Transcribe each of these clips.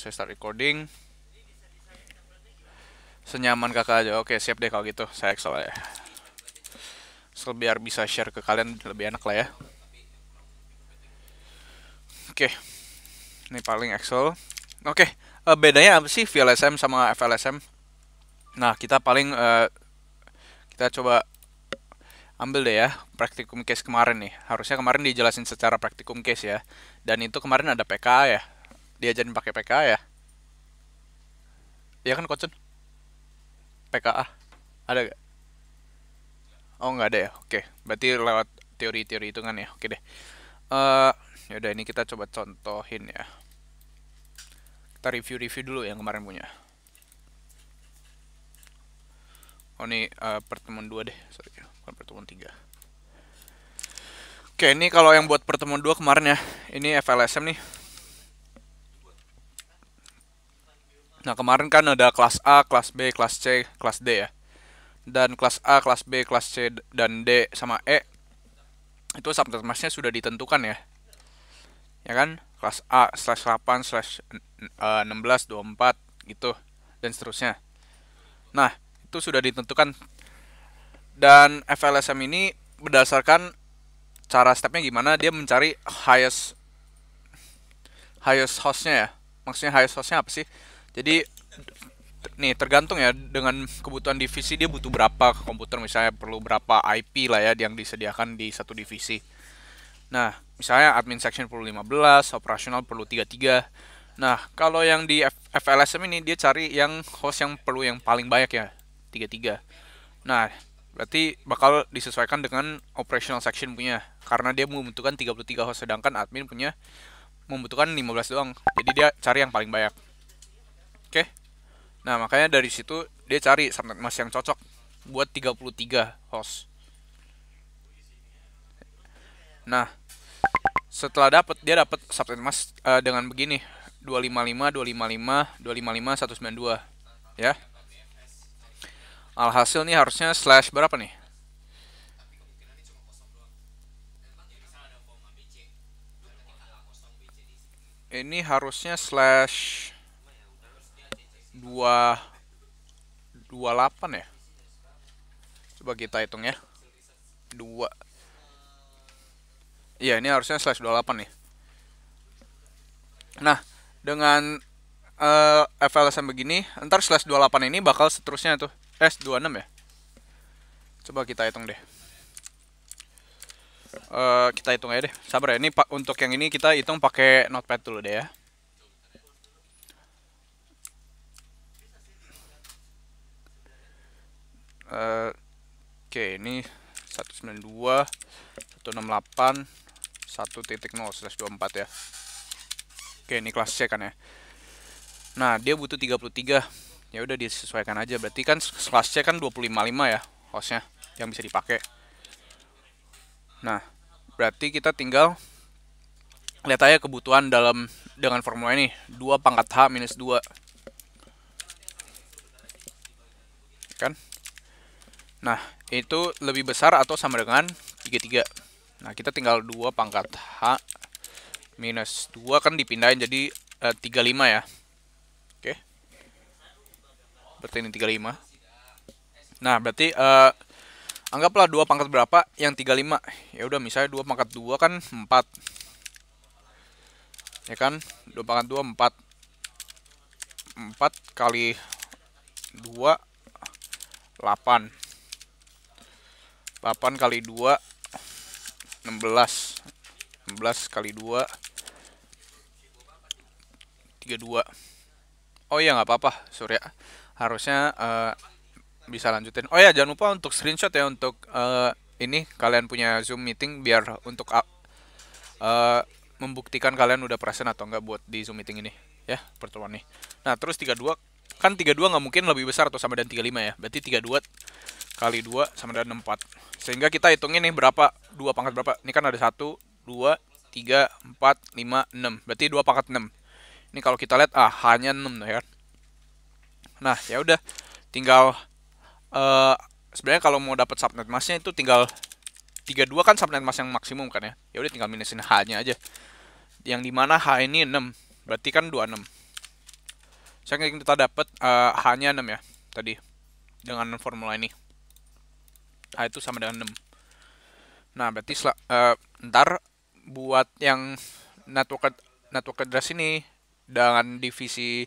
saya start recording senyaman kakak aja oke siap deh kalau gitu saya excel ya so, biar bisa share ke kalian lebih enak lah ya oke ini paling excel oke uh, bedanya apa sih VLSM sama FLSM nah kita paling uh, kita coba ambil deh ya praktikum case kemarin nih harusnya kemarin dijelasin secara praktikum case ya dan itu kemarin ada PK ya diajarin pakai PKA ya? Iya kan Kocun? PKA ada gak? Oh nggak ada ya. Oke, berarti lewat teori-teori hitungan ya. Oke deh. Uh, ya udah ini kita coba contohin ya. Kita review-review dulu yang kemarin punya. Oh ini uh, pertemuan dua deh. Sorry, bukan pertemuan tiga. Oke, ini kalau yang buat pertemuan dua kemarin ya. Ini FLSM nih. Nah, kemarin kan ada kelas A, kelas B, kelas C, kelas D ya. Dan kelas A, kelas B, kelas C, dan D sama E itu masnya sudah ditentukan ya. Ya kan? Kelas A slash 8 slash 16, e, 24 gitu dan seterusnya. Nah, itu sudah ditentukan. Dan FLSM ini berdasarkan cara stepnya gimana dia mencari highest highest hostnya ya. Maksudnya highest hostnya apa sih? Jadi nih tergantung ya dengan kebutuhan divisi dia butuh berapa komputer misalnya perlu berapa IP lah ya yang disediakan di satu divisi. Nah, misalnya admin section perlu 15, operasional perlu 33. Nah, kalau yang di FLSM ini dia cari yang host yang perlu yang paling banyak ya, 33. Nah, berarti bakal disesuaikan dengan operational section punya karena dia membutuhkan 33 host sedangkan admin punya membutuhkan 15 doang. Jadi dia cari yang paling banyak. Oke. Okay? Nah, makanya dari situ dia cari subnet mask yang cocok buat 33 host. Nah, setelah dapat dia dapat subnet mask uh, eh, dengan begini 255 255 255 192 ya. Alhasil nih harusnya slash berapa nih? Ini harusnya slash dua dua delapan ya coba kita hitung ya dua iya ini harusnya slash dua delapan nih nah dengan uh, eh, FLSM begini ntar slash dua delapan ini bakal seterusnya tuh s dua enam ya coba kita hitung deh uh, kita hitung aja deh sabar ya ini pak untuk yang ini kita hitung pakai notepad dulu deh ya uh, oke okay, ini 192 168 1.0 slash 24 ya oke ini kelas C kan ya nah dia butuh 33 ya udah disesuaikan aja berarti kan kelas C kan 255 ya hostnya yang bisa dipakai nah berarti kita tinggal lihat aja kebutuhan dalam dengan formula ini 2 pangkat H minus 2 kan Nah, itu lebih besar atau sama dengan 33. Nah, kita tinggal 2 pangkat H minus 2 kan dipindahin jadi uh, eh, 35 ya. Oke. Okay. Berarti ini 35. Nah, berarti uh, anggaplah 2 pangkat berapa yang 35. Ya udah misalnya 2 pangkat 2 kan 4. Ya kan? 2 pangkat 2 4. 4 kali 2 8. 8 kali 2 16 16 kali 2 32 Oh iya nggak apa-apa Surya harusnya uh, bisa lanjutin Oh ya jangan lupa untuk screenshot ya untuk uh, ini kalian punya Zoom meeting biar untuk uh, membuktikan kalian udah present atau enggak buat di Zoom meeting ini ya pertemuan nih. Nah, terus 32 Kan 32 nggak mungkin lebih besar atau sama dengan 35 ya. Berarti 32 kali 2 sama dengan 4. Sehingga kita hitungin nih berapa, 2 pangkat berapa. Ini kan ada 1, 2, 3, 4, 5, 6. Berarti 2 pangkat 6. Ini kalau kita lihat, ah, hanya 6 ya. Kan. Nah, ya udah tinggal uh, sebenarnya kalau mau dapat subnet masnya itu tinggal 32 kan subnet mas yang maksimum kan ya. Ya udah tinggal minusin H-nya aja. Yang dimana H ini 6. Berarti kan 26 saya ingin kita dapat uh, H-nya 6 ya tadi dengan formula ini H itu sama dengan 6 nah berarti uh, ntar buat yang network network address ini dengan divisi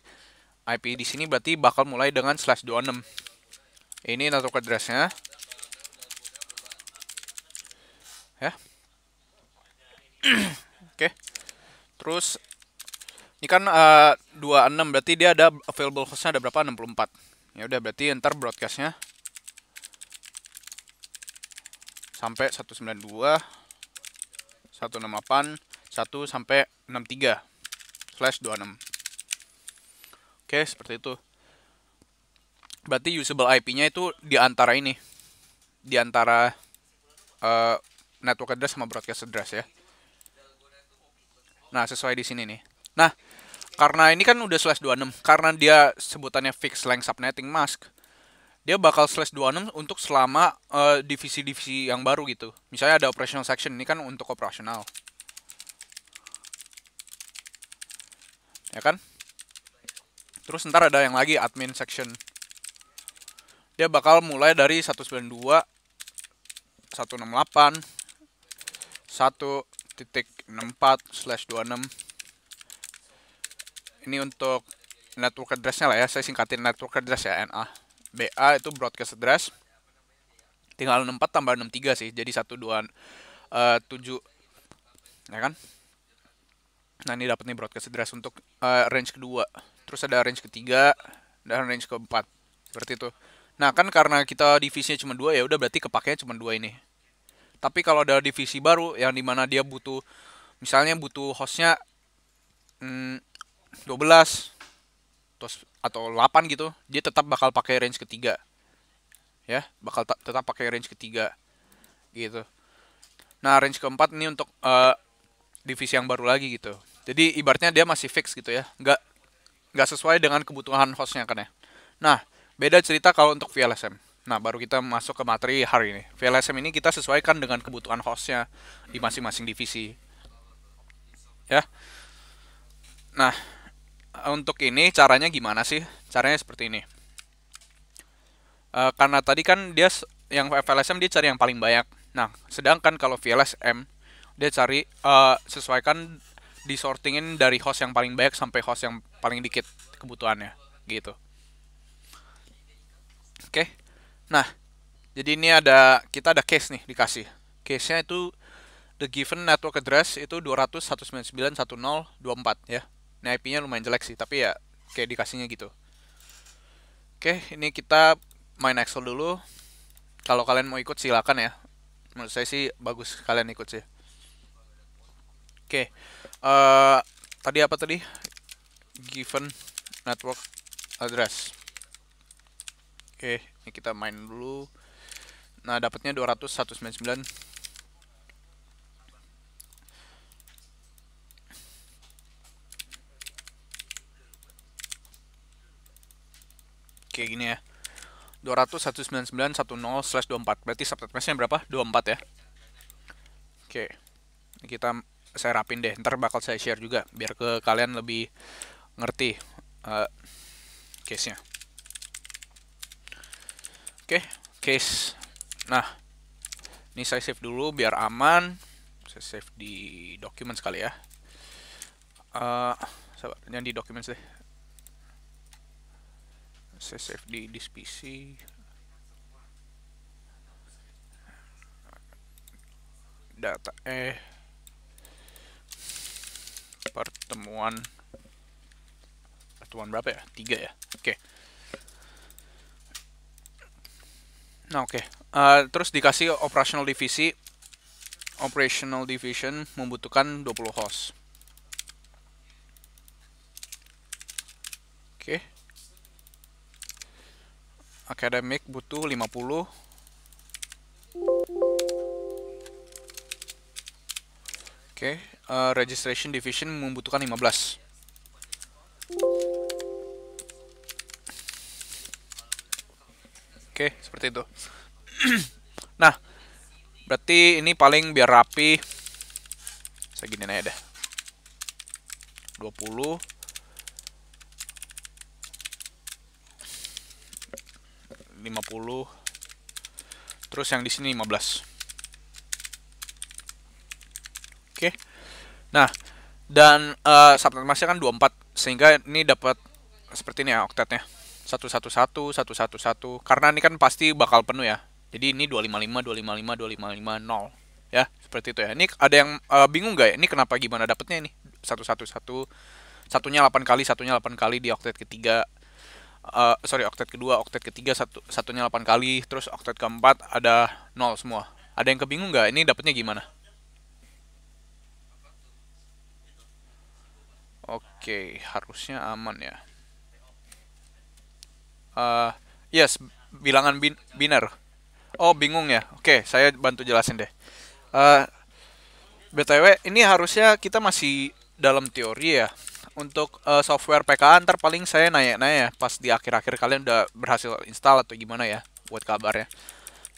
IP di sini berarti bakal mulai dengan slash 26 ini network addressnya ya oke okay. terus ini kan uh, eh, 26 berarti dia ada available hostnya ada berapa? 64. Ya udah berarti enter broadcastnya sampai 192 168 1 sampai 63 slash 26 oke seperti itu berarti usable IP-nya itu di antara ini di antara uh, network address sama broadcast address ya nah sesuai di sini nih nah karena ini kan udah slash 26 karena dia sebutannya fix length subnetting mask dia bakal slash 26 untuk selama eh, divisi-divisi uh, yang baru gitu misalnya ada operational section ini kan untuk operasional ya kan terus ntar ada yang lagi admin section dia bakal mulai dari 192 168 1.64 slash 26 ini untuk network address-nya lah ya saya singkatin network address ya NA BA itu broadcast address tinggal 64 tambah 63 sih jadi 127 eh, uh, ya kan nah ini dapat nih broadcast address untuk uh, range kedua terus ada range ketiga dan range keempat seperti itu nah kan karena kita divisinya cuma dua ya udah berarti kepakainya cuma dua ini tapi kalau ada divisi baru yang dimana dia butuh misalnya butuh hostnya hmm, 12 atau 8 gitu, dia tetap bakal pakai range ketiga. Ya, bakal tetap pakai range ketiga. Gitu. Nah, range keempat ini untuk uh, divisi yang baru lagi gitu. Jadi ibaratnya dia masih fix gitu ya. Nggak nggak sesuai dengan kebutuhan hostnya kan ya. Nah, beda cerita kalau untuk VLSM. Nah, baru kita masuk ke materi hari ini. VLSM ini kita sesuaikan dengan kebutuhan hostnya di masing-masing divisi. Ya. Nah, untuk ini caranya gimana sih? Caranya seperti ini. Uh, karena tadi kan dia yang FLSM dia cari yang paling banyak. Nah, sedangkan kalau VLSM dia cari uh, sesuaikan disortingin dari host yang paling banyak sampai host yang paling dikit kebutuhannya, gitu. Oke. Nah, jadi ini ada kita ada case nih dikasih. Case-nya itu the given network address itu 200.199.10.24 ya. Ini nah, IP-nya lumayan jelek sih, tapi ya kayak dikasihnya gitu. Oke, ini kita main Excel dulu. Kalau kalian mau ikut silakan ya. Menurut saya sih bagus kalian ikut sih. Oke, uh, tadi apa tadi? Given network address. Oke, ini kita main dulu. Nah, dapatnya 200, 199. Kayak gini ya. 200 199 10 slash 24. Berarti subnet mesh-nya berapa? 24 ya. Oke. Kita saya rapin deh. Ntar bakal saya share juga biar ke kalian lebih ngerti uh, case-nya. Oke, case. Nah, ini saya save dulu biar aman. Saya save di dokumen sekali ya. Uh, eh, yang di dokumen deh saya save di disk PC data E, pertemuan pertemuan berapa ya tiga ya oke okay. nah oke okay. uh, eh, terus dikasih operational divisi operational division membutuhkan 20 host oke okay akademik butuh 50 Oke, okay. uh, eh, registration division membutuhkan 15. Oke, okay, seperti itu. nah, berarti ini paling biar rapi. Saya gini aja deh. 20 50. Terus yang di sini 15. Oke. Okay. Nah, dan uh, eh, subnet masih kan 24 sehingga ini dapat seperti ini ya oktetnya. 111 111 karena ini kan pasti bakal penuh ya. Jadi ini 255 255 255 0 ya, seperti itu ya. Ini ada yang uh, bingung gak ya? Ini kenapa gimana dapatnya ini? 111 satunya 8 kali, satunya 8 kali di oktet ketiga uh, sorry oktet kedua, oktet ketiga satu satunya 8 kali, terus oktet keempat ada nol semua. Ada yang kebingung nggak? Ini dapatnya gimana? Oke, okay, harusnya aman ya. Uh, yes, bilangan bin biner. Oh, bingung ya. Oke, okay, saya bantu jelasin deh. Uh, eh, BTW, ini harusnya kita masih dalam teori ya untuk uh, software PKA ntar paling saya nanya-nanya ya pas di akhir-akhir kalian udah berhasil install atau gimana ya buat kabarnya.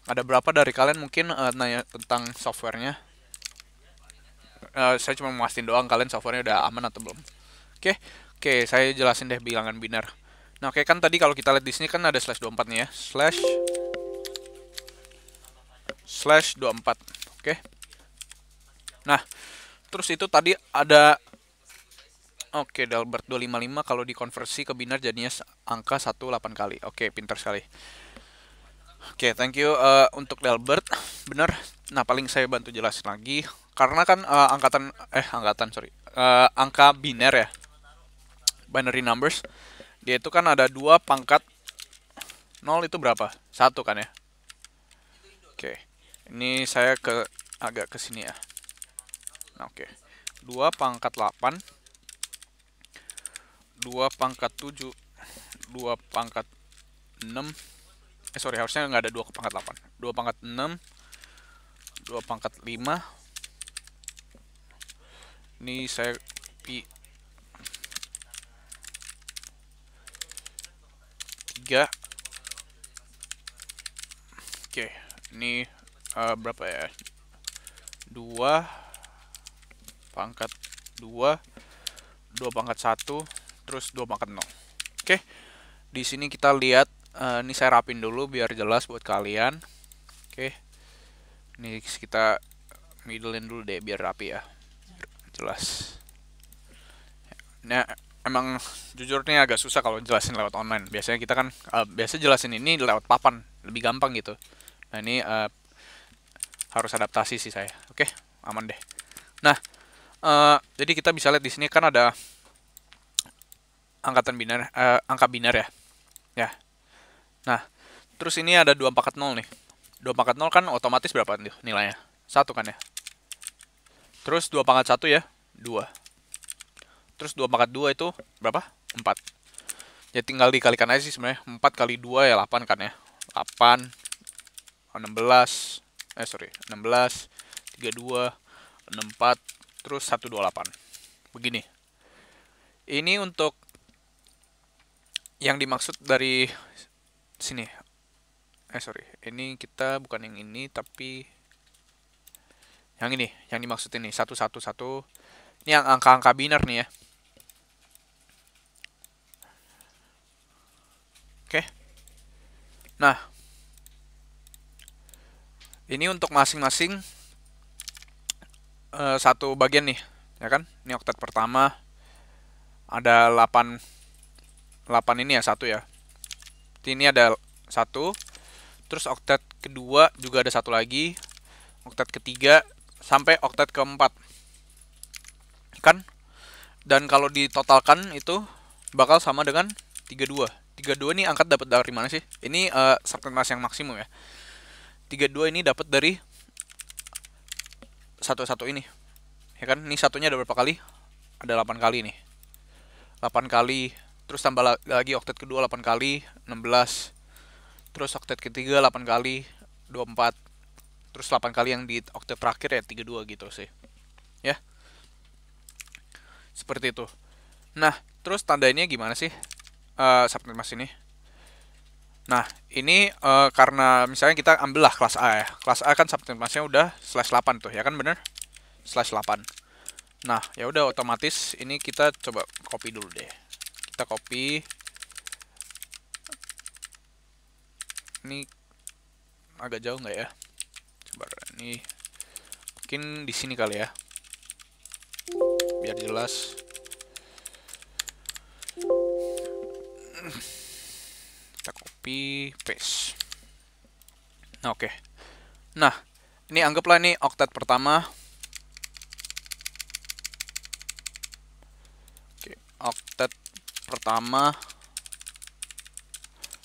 Ada berapa dari kalian mungkin uh, nanya tentang softwarenya? Uh, saya cuma memastikan doang kalian softwarenya udah aman atau belum. Oke, okay. oke okay, saya jelasin deh bilangan binar Nah, oke okay, kan tadi kalau kita lihat di sini kan ada slash 24 nih ya. Slash slash 24. Oke. Okay. Nah, terus itu tadi ada Oke, Dalbert 255 kalau dikonversi ke binar jadinya angka 18 kali. Oke, pintar sekali. Oke, thank you uh, untuk Dalbert. Benar. Nah, paling saya bantu jelasin lagi karena kan uh, angkatan eh angkatan sorry uh, angka biner ya binary numbers dia itu kan ada dua pangkat nol itu berapa satu kan ya oke ini saya ke agak ke sini ya nah, oke dua pangkat 8 2 pangkat 7 2 pangkat 6 eh sorry harusnya nggak ada 2 pangkat 8 2 pangkat 6 2 pangkat 5 ini saya pi 3 oke ini uh, berapa ya 2 pangkat 2 2 pangkat 1 terus dua makan 0. Oke. Di sini kita lihat uh, ini saya rapin dulu biar jelas buat kalian. Oke. Ini kita middlein dulu deh biar rapi ya. Jelas. Nah, emang jujurnya agak susah kalau jelasin lewat online. Biasanya kita kan uh, biasa jelasin ini lewat papan, lebih gampang gitu. Nah, ini uh, harus adaptasi sih saya. Oke, aman deh. Nah, uh, jadi kita bisa lihat di sini kan ada angkatan binar, uh, angka binar ya. Ya. Nah, terus ini ada dua pangkat nol nih. dua pangkat nol kan otomatis berapa nih nilainya? satu kan ya. Terus dua pangkat satu ya, dua. Terus dua pangkat dua itu berapa? Empat. Ya tinggal dikalikan aja sih sebenarnya. empat kali dua ya 8 kan ya. Delapan, enam belas, eh sorry, enam belas, tiga dua enam empat, terus satu dua delapan. Begini. Ini untuk yang dimaksud dari sini eh sorry ini kita bukan yang ini tapi yang ini yang dimaksud ini satu satu satu ini yang angka-angka biner nih ya oke nah ini untuk masing-masing uh, satu bagian nih ya kan ini oktet pertama ada 8 8 ini ya satu ya. Ini ada satu. Terus oktet kedua juga ada satu lagi. oktet ketiga sampai oktet keempat. Kan? Dan kalau ditotalkan itu bakal sama dengan 32. 32 ini angkat dapat dari mana sih? Ini uh, eh, mass yang maksimum ya. 32 ini dapat dari satu-satu ini. Ya kan? Ini satunya ada berapa kali? Ada 8 kali nih. 8 kali terus tambah lagi oktet kedua 8 kali 16 terus oktet ketiga 8 kali 24 terus 8 kali yang di oktet terakhir ya 32 gitu sih ya seperti itu nah terus tandanya gimana sih uh, eh, subnet mas ini Nah, ini uh, karena misalnya kita ambil lah kelas A ya. Kelas A kan subnet masnya udah slash 8 tuh, ya kan bener? Slash 8. Nah, ya udah otomatis ini kita coba copy dulu deh kita copy ini agak jauh nggak ya coba ini mungkin di sini kali ya biar jelas kita copy paste nah, oke okay. nah ini anggaplah ini oktet pertama oke okay, oktat pertama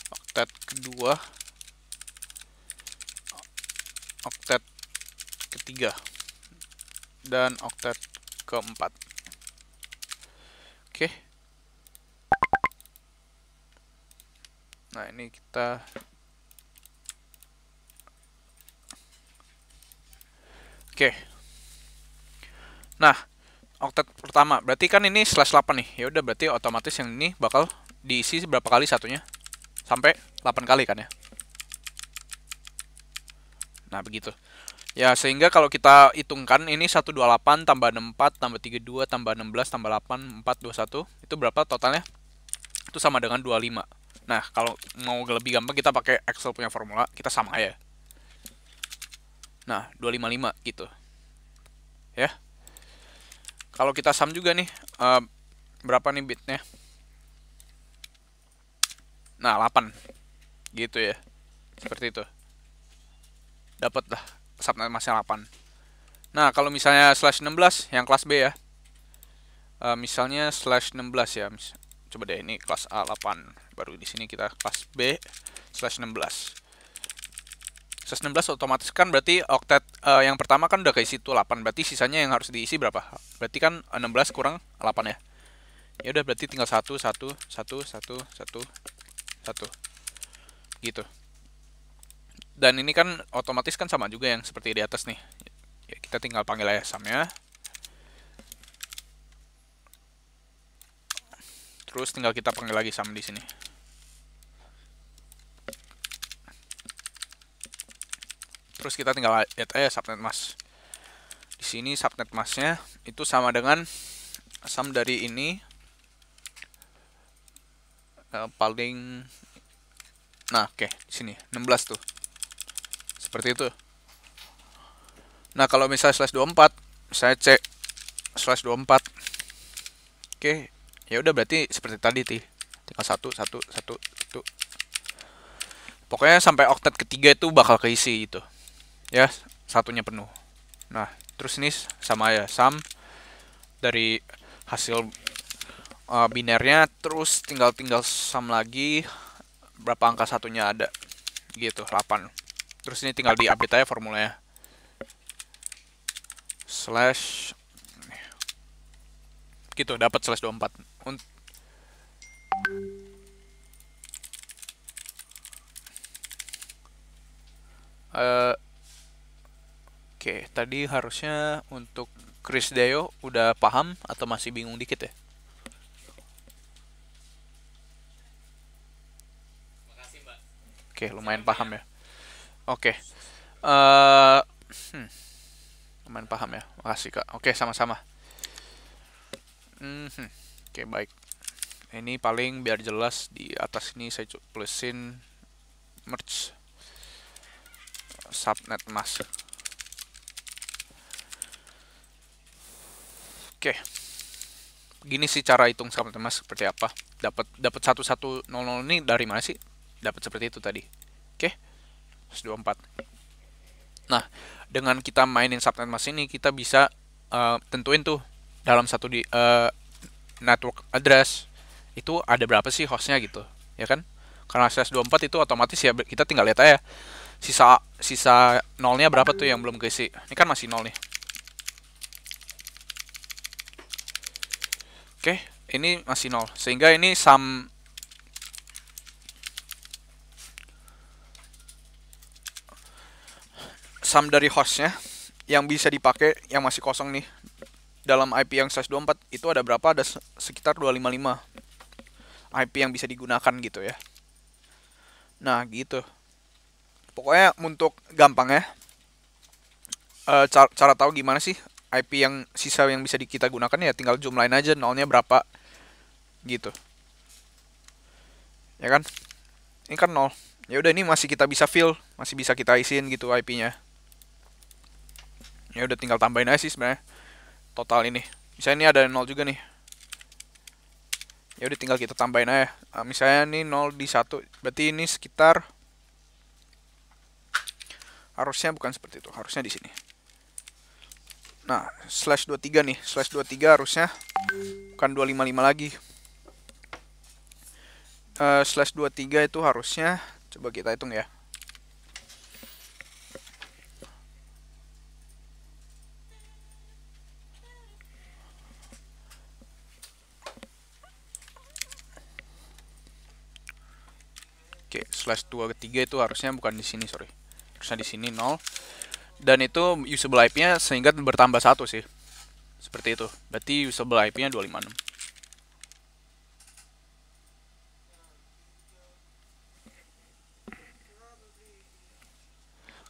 oktet kedua oktet ketiga dan oktet keempat oke nah ini kita oke nah oktet pertama. Berarti kan ini slash 8 nih. Ya udah berarti otomatis yang ini bakal diisi berapa kali satunya? Sampai 8 kali kan ya. Nah, begitu. Ya, sehingga kalau kita hitungkan ini 128 tambah 64 tambah 32 tambah 16 tambah 8 421 itu berapa totalnya? Itu sama dengan 25. Nah, kalau mau lebih gampang kita pakai Excel punya formula, kita sama ya. Nah, 255 gitu. Ya kalau kita sum juga nih uh, berapa nih bitnya nah 8 gitu ya seperti itu dapat lah subnet masih 8 nah kalau misalnya slash 16 yang kelas B ya uh, misalnya slash 16 ya mis coba deh ini kelas A8 baru di sini kita kelas B slash 16 slash 16 otomatis kan berarti oktet uh, eh, yang pertama kan udah keisi itu 8 berarti sisanya yang harus diisi berapa Berarti kan 16 kurang 8 ya. Ya udah berarti tinggal 1 1 1 1 1 1. Gitu. Dan ini kan otomatis kan sama juga yang seperti di atas nih. Ya, kita tinggal panggil aja sumnya. Terus tinggal kita panggil lagi sum di sini. Terus kita tinggal lihat aja subnet mas di sini subnet masknya itu sama dengan sum dari ini uh, paling nah oke okay, sini 16 tuh seperti itu nah kalau misalnya slash 24 saya cek slash 24 oke okay, ya udah berarti seperti tadi ti tinggal satu satu satu satu pokoknya sampai oktet ketiga itu bakal keisi itu ya satunya penuh nah Terus ini sama ya, sum dari hasil uh, binernya terus tinggal tinggal sum lagi berapa angka satunya ada gitu 8 terus ini tinggal di update aja formulanya slash gitu dapat slash 24 Unt uh, Oke, tadi harusnya untuk Chris Deo udah paham atau masih bingung dikit ya? Mbak. Oke, lumayan paham ya. Oke. Uh, hmm. Lumayan paham ya. Makasih, Kak. Oke, sama-sama. Mm -hmm. Oke, baik. Ini paling biar jelas di atas ini saya tulisin merge subnet mask. Oke. Okay. Gini sih cara hitung sama teman seperti apa. Dapat dapat nol ini dari mana sih? Dapat seperti itu tadi. Oke. Okay. empat. Nah, dengan kita mainin subnet mas ini kita bisa uh, tentuin tuh dalam satu di uh, network address itu ada berapa sih hostnya gitu, ya kan? Karena dua empat itu otomatis ya kita tinggal lihat aja sisa sisa nolnya berapa tuh yang belum keisi. Ini kan masih nol nih. Oke, okay, ini masih nol. Sehingga ini sum sum dari hostnya yang bisa dipakai yang masih kosong nih dalam IP yang size 24 itu ada berapa? Ada sekitar 255 IP yang bisa digunakan gitu ya. Nah, gitu. Pokoknya untuk gampang ya. Eh, cara, cara tahu gimana sih IP yang sisa yang bisa kita gunakan ya tinggal jumlahin aja nolnya berapa gitu ya kan ini kan nol ya udah ini masih kita bisa fill masih bisa kita isiin gitu IP-nya ya udah tinggal tambahin aja sih sebenarnya total ini misalnya ini ada nol juga nih ya udah tinggal kita tambahin aja nah, misalnya ini nol di satu berarti ini sekitar harusnya bukan seperti itu harusnya di sini Nah, slash 23 nih. Slash 23 harusnya bukan 255 lagi. Uh, slash 23 itu harusnya, coba kita hitung ya. Oke, okay, slash 23 itu harusnya bukan di sini, sorry. Harusnya di sini 0 dan itu usable IP-nya sehingga bertambah satu sih. Seperti itu. Berarti usable IP-nya 256.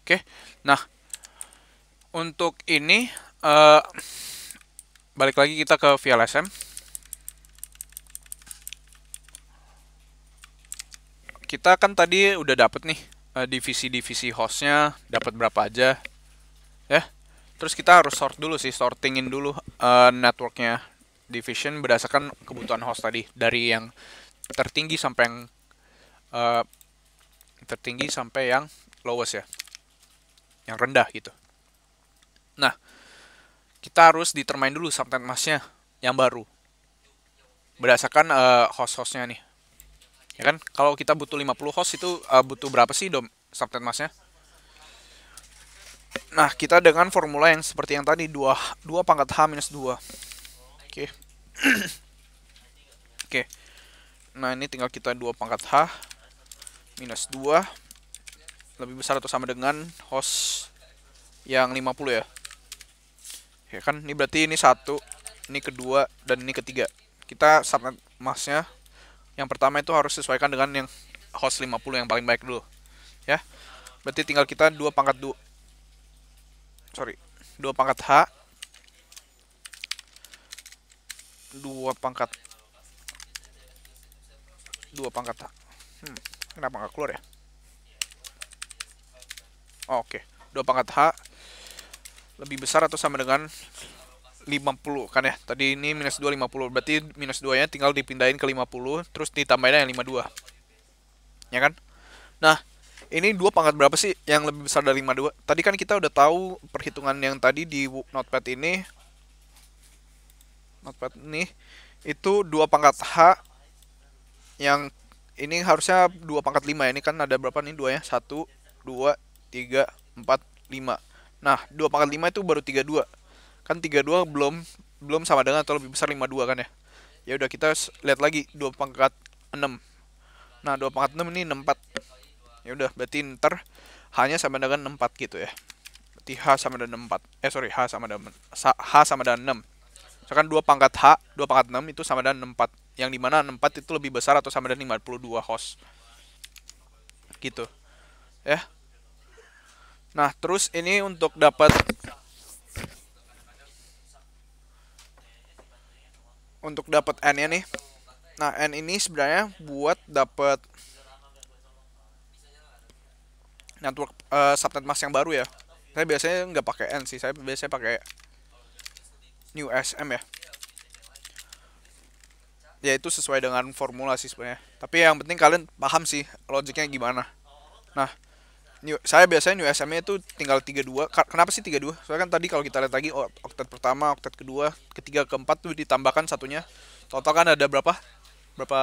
Oke. Nah, untuk ini uh, balik lagi kita ke VLSM. Kita kan tadi udah dapet nih eh, divisi -divisi hostnya dapat berapa aja Terus kita harus sort dulu sih, sortingin dulu uh, networknya division berdasarkan kebutuhan host tadi dari yang tertinggi sampai yang uh, tertinggi sampai yang lowest ya, yang rendah gitu. Nah, kita harus determine dulu subnet masnya yang baru berdasarkan uh, host-hostnya nih. Ya kan? Kalau kita butuh 50 host itu uh, butuh berapa sih dom subnet masnya? Nah, kita dengan formula yang seperti yang tadi, 2, 2 pangkat H-2. minus Oke. Okay. Oke. Okay. Nah, ini tinggal kita 2 pangkat H minus 2 lebih besar atau sama dengan host yang 50 ya. Ya kan, ini berarti ini satu, ini kedua, dan ini ketiga. Kita subnet masnya yang pertama itu harus sesuaikan dengan yang host 50 yang paling baik dulu. Ya. Berarti tinggal kita 2 pangkat 2 sorry, 2 pangkat H. 2 pangkat 2 pangkat H. Hmm, kenapa nggak keluar ya? Oh, Oke, okay. 2 pangkat H lebih besar atau sama dengan 50 kan ya. Tadi ini minus 2 50. Berarti minus 2-nya tinggal dipindahin ke 50 terus ditambahin yang 52. Ya kan? Nah, ini dua pangkat berapa sih yang lebih besar dari 52? Tadi kan kita udah tahu perhitungan yang tadi di notepad ini. Notepad ini itu dua pangkat H yang ini harusnya dua pangkat 5 ya. Ini kan ada berapa nih dua ya? 1 2 3 4 5. Nah, dua pangkat 5 itu baru 32. Kan 32 belum belum sama dengan atau lebih besar 52 kan ya. Ya udah kita lihat lagi dua pangkat 6. Nah, dua pangkat 6 ini 64 ya udah berarti ntar hanya sama dengan 4 gitu ya berarti h sama dengan 4 eh sorry h sama dengan h sama dengan 6 misalkan 2 pangkat h 2 pangkat 6 itu sama dengan 4 yang dimana 4 itu lebih besar atau sama dengan 52 host gitu ya nah terus ini untuk dapat untuk dapat n nya nih nah n ini sebenarnya buat dapat network uh, eh, subnet mask yang baru ya saya biasanya nggak pakai N sih saya biasanya pakai new SM ya ya itu sesuai dengan formula sih sebenarnya tapi yang penting kalian paham sih logiknya gimana nah new, saya biasanya new SM nya itu tinggal 32 kenapa sih 32 soalnya kan tadi kalau kita lihat lagi oktet pertama oktet kedua ketiga keempat tuh ditambahkan satunya total kan ada berapa berapa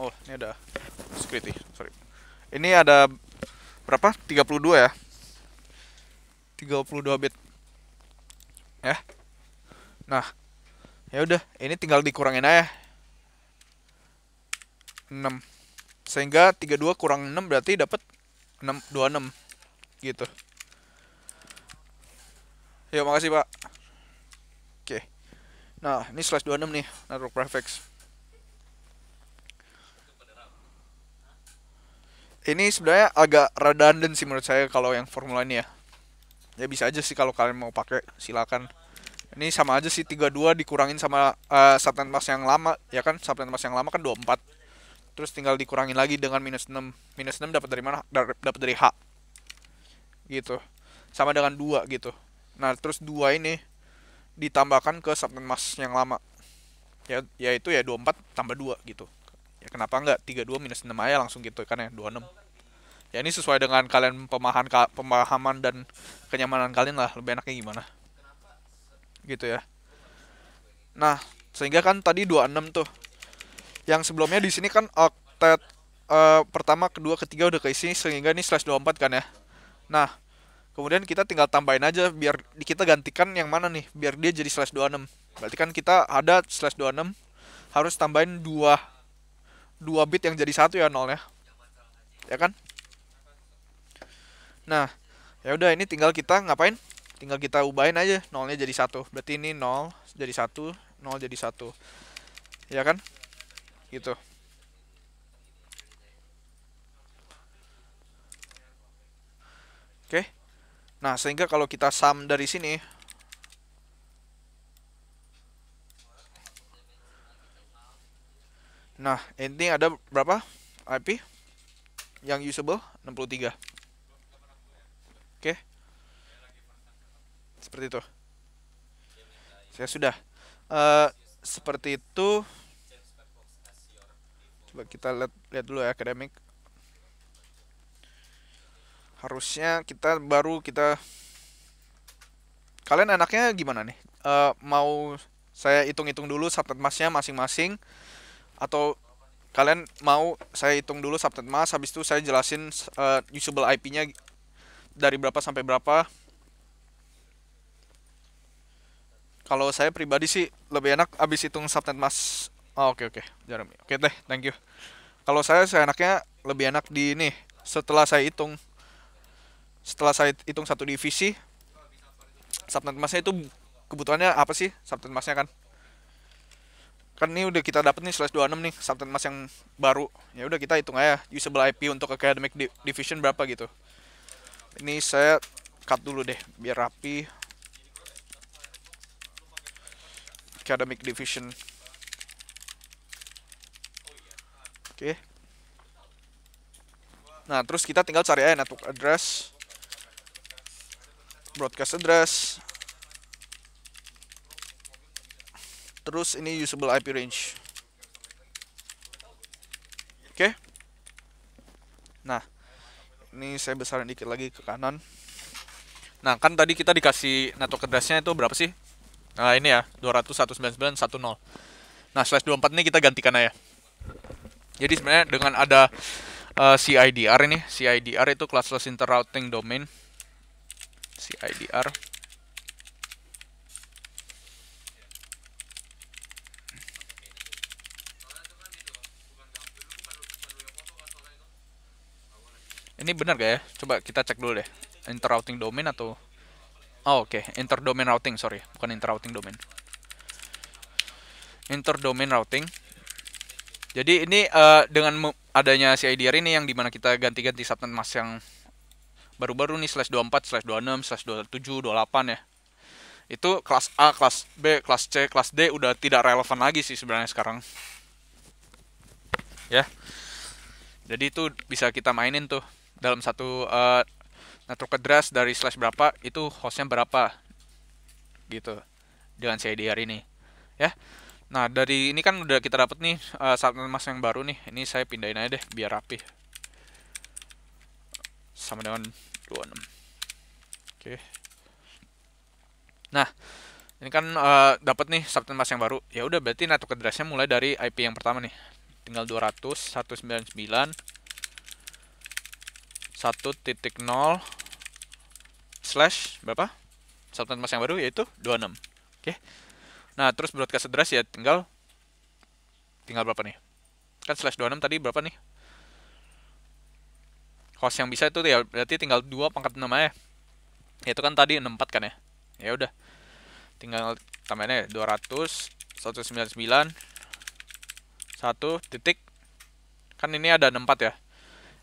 oh ini ada security sorry ini ada berapa 32 ya 32 bit ya nah ya udah ini tinggal dikurangin aja 6 sehingga 32 kurang 6 berarti dapat 6 26 gitu ya makasih pak oke nah ini slash 26 nih network prefix ini sebenarnya agak redundant sih menurut saya kalau yang formula ini ya. Ya bisa aja sih kalau kalian mau pakai silakan. Ini sama aja sih 32 dikurangin sama uh, eh, Sapten Mas yang lama ya kan Sapten Mas yang lama kan 24. Terus tinggal dikurangin lagi dengan minus 6. Minus 6 dapat dari mana? Dapat dari H. Gitu. Sama dengan 2 gitu. Nah, terus 2 ini ditambahkan ke Sapten Mas yang lama. Ya yaitu ya 24 tambah 2 gitu ya kenapa enggak 32 minus 6 aja langsung gitu kan ya 26 ya ini sesuai dengan kalian pemahaman pemahaman dan kenyamanan kalian lah lebih enaknya gimana gitu ya nah sehingga kan tadi 26 tuh yang sebelumnya di sini kan octet uh, pertama kedua ketiga udah keisi sehingga ini slash 24 kan ya nah Kemudian kita tinggal tambahin aja biar kita gantikan yang mana nih biar dia jadi slash 26. Berarti kan kita ada slash 26 harus tambahin dua dua bit yang jadi satu ya nolnya ya kan nah ya udah ini tinggal kita ngapain tinggal kita ubahin aja nolnya jadi satu berarti ini nol jadi satu nol jadi satu ya kan gitu oke nah sehingga kalau kita sum dari sini Nah, ini ada berapa IP yang usable? 63. Oke. Okay. Seperti itu. Saya sudah. Uh, seperti itu. Coba kita lihat lihat dulu ya akademik. Harusnya kita baru kita Kalian anaknya gimana nih? Uh, mau saya hitung-hitung dulu subnet masnya masing-masing atau kalian mau saya hitung dulu subnet mask habis itu saya jelasin uh, usable IP-nya dari berapa sampai berapa kalau saya pribadi sih lebih enak habis hitung subnet mask oh, ah, oke okay, oke okay. Jeremy oke okay, teh thank you kalau saya saya enaknya lebih enak di ini setelah saya hitung setelah saya hitung satu divisi subnet masnya itu kebutuhannya apa sih subnet masnya kan kan ini udah kita dapat nih slash 26 nih Samten Mas yang baru ya udah kita hitung aja usable IP untuk academic division berapa gitu ini saya cut dulu deh biar rapi academic division oke okay. nah terus kita tinggal cari aja network address broadcast address terus ini usable IP range oke okay. nah ini saya besarin dikit lagi ke kanan nah kan tadi kita dikasih network address-nya itu berapa sih nah ini ya 200.199.10 nah slash 24 ini kita gantikan aja jadi sebenarnya dengan ada uh, eh, CIDR ini CIDR itu classless interrouting domain CIDR Ini benar gak ya? Coba kita cek dulu deh. Interrouting domain atau... Oh, oke. Okay. Interdomain routing, sorry. Bukan interrouting domain. Interdomain routing. Jadi ini uh, dengan adanya CIDR ini yang dimana kita ganti-ganti subnet mask yang baru-baru nih slash 24, slash 26, slash 27, 28 ya. Itu kelas A, kelas B, kelas C, kelas D udah tidak relevan lagi sih sebenarnya sekarang. Ya. Jadi itu bisa kita mainin tuh dalam satu uh, eh, network address dari slash berapa itu hostnya berapa gitu dengan CIDR ini ya nah dari ini kan udah kita dapat nih uh, eh, subnet mask yang baru nih ini saya pindahin aja deh biar rapi sama dengan 26 oke nah ini kan uh, eh, dapat nih subnet mask yang baru ya udah berarti network addressnya mulai dari IP yang pertama nih tinggal 200 199 1.0 slash berapa? Subnet mask yang baru yaitu 26. Oke. Okay. Nah, terus broadcast address ya tinggal tinggal berapa nih? Kan slash 26 tadi berapa nih? Host yang bisa itu ya berarti tinggal 2 pangkat 6 aja. Ya Itu kan tadi 64 kan ya. Ya udah. Tinggal tambahannya 200 199 1 titik kan ini ada 64 ya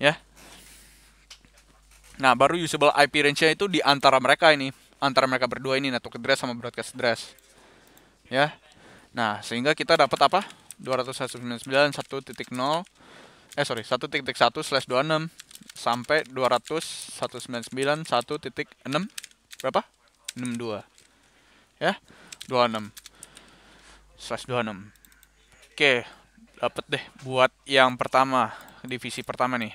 ya. Nah, baru usable IP range-nya itu di antara mereka ini, antara mereka berdua ini network address sama broadcast address. Ya. Nah, sehingga kita dapat apa? 299.1.0 eh sorry 1.1/26 sampai enam berapa? 62. Ya. 26 slash 26. Oke, dapat deh buat yang pertama, divisi pertama nih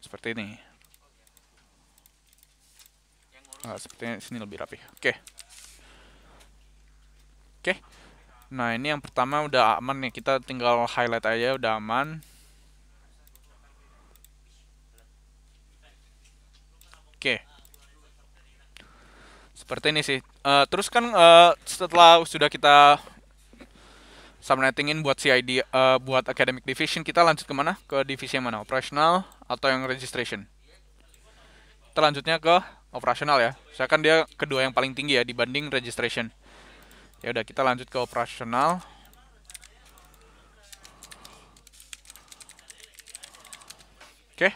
seperti ini nah, sepertinya sini lebih rapi oke oke nah ini yang pertama udah aman nih kita tinggal highlight aja udah aman oke seperti ini sih uh, terus kan uh, setelah sudah kita subnetting-in buat CID uh, eh, buat academic division kita lanjut ke mana ke divisi yang mana operational atau yang registration kita ke operational ya Saya kan dia kedua yang paling tinggi ya dibanding registration ya udah kita lanjut ke operational. oke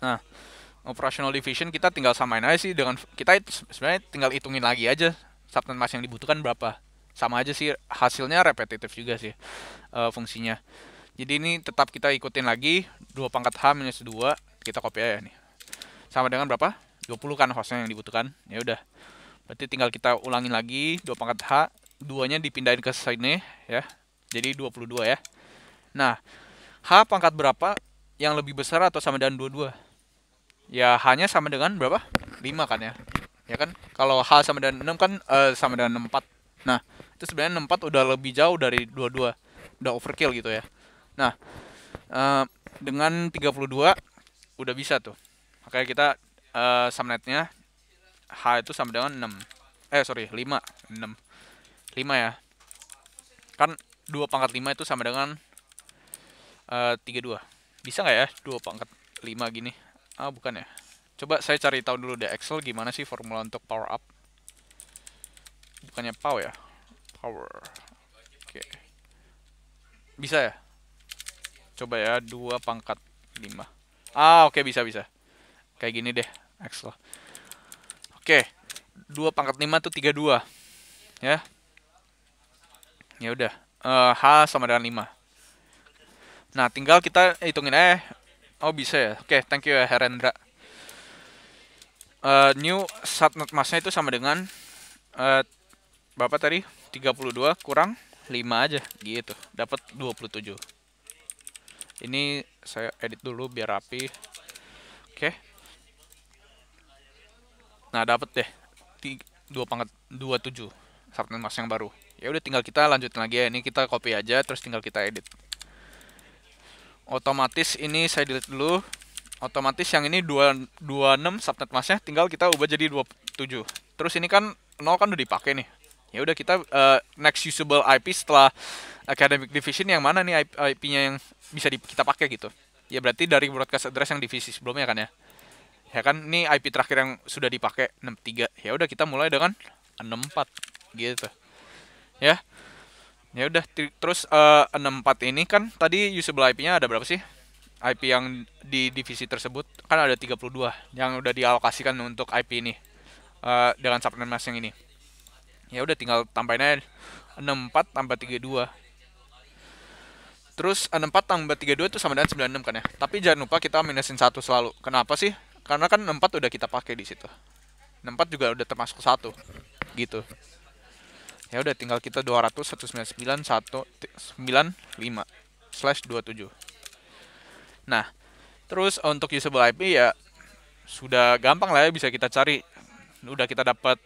nah operational division kita tinggal samain aja sih dengan kita sebenarnya tinggal hitungin lagi aja subnet mass yang dibutuhkan berapa sama aja sih hasilnya repetitif juga sih uh, fungsinya jadi ini tetap kita ikutin lagi 2 pangkat H minus 2 kita copy aja nih sama dengan berapa 20 kan hostnya yang dibutuhkan ya udah berarti tinggal kita ulangin lagi 2 pangkat H duanya dipindahin ke sini ya jadi 22 ya nah H pangkat berapa yang lebih besar atau sama dengan 22 ya hanya sama dengan berapa 5 kan ya ya kan kalau H sama dengan 6 kan uh, sama dengan 4 Nah, itu sebenarnya 64 udah lebih jauh dari 22. Udah overkill gitu ya. Nah, uh, dengan 32 udah bisa tuh. Makanya kita uh, eh, subnetnya H itu sama dengan 6. Eh, sorry, 5. 6. 5 ya. Kan 2 pangkat 5 itu sama dengan uh, eh, 32. Bisa nggak ya 2 pangkat 5 gini? Ah, bukan ya. Coba saya cari tahu dulu di Excel gimana sih formula untuk power up bukannya pow ya power oke okay. bisa ya coba ya dua pangkat lima ah oke okay, bisa bisa kayak gini deh excel oke okay. dua pangkat lima tuh tiga dua ya ya udah uh, h sama dengan lima nah tinggal kita hitungin eh oh bisa ya oke okay, thank you ya Herendra uh, new subnet masnya itu sama dengan uh, Bapak tadi? 32 kurang 5 aja gitu. Dapat 27. Ini saya edit dulu biar rapi. Oke. Nah, dapat deh. 2 pangkat 27 subnet mas yang baru. Ya udah tinggal kita lanjut lagi ya. Ini kita copy aja terus tinggal kita edit. Otomatis ini saya delete dulu. Otomatis yang ini 2 26 subnet masnya, tinggal kita ubah jadi 27. Terus ini kan nol kan udah dipakai nih ya udah kita uh, next usable IP setelah academic division yang mana nih IP-nya yang bisa di, kita pakai gitu ya berarti dari broadcast address yang divisi sebelumnya kan ya ya kan ini IP terakhir yang sudah dipakai 63 ya udah kita mulai dengan 64 gitu ya ya udah terus uh, eh, 64 ini kan tadi usable IP-nya ada berapa sih IP yang di divisi tersebut kan ada 32 yang udah dialokasikan untuk IP ini uh, dengan subnet mask yang ini ya udah tinggal tambahin aja 64 tambah 32 terus 64 tambah 32 itu sama dengan 96 kan ya tapi jangan lupa kita minusin 1 selalu kenapa sih karena kan 64 udah kita pakai di situ 64 juga udah termasuk 1 gitu ya udah tinggal kita 200 199 195 slash 27 nah terus untuk usable IP ya sudah gampang lah ya bisa kita cari udah kita dapat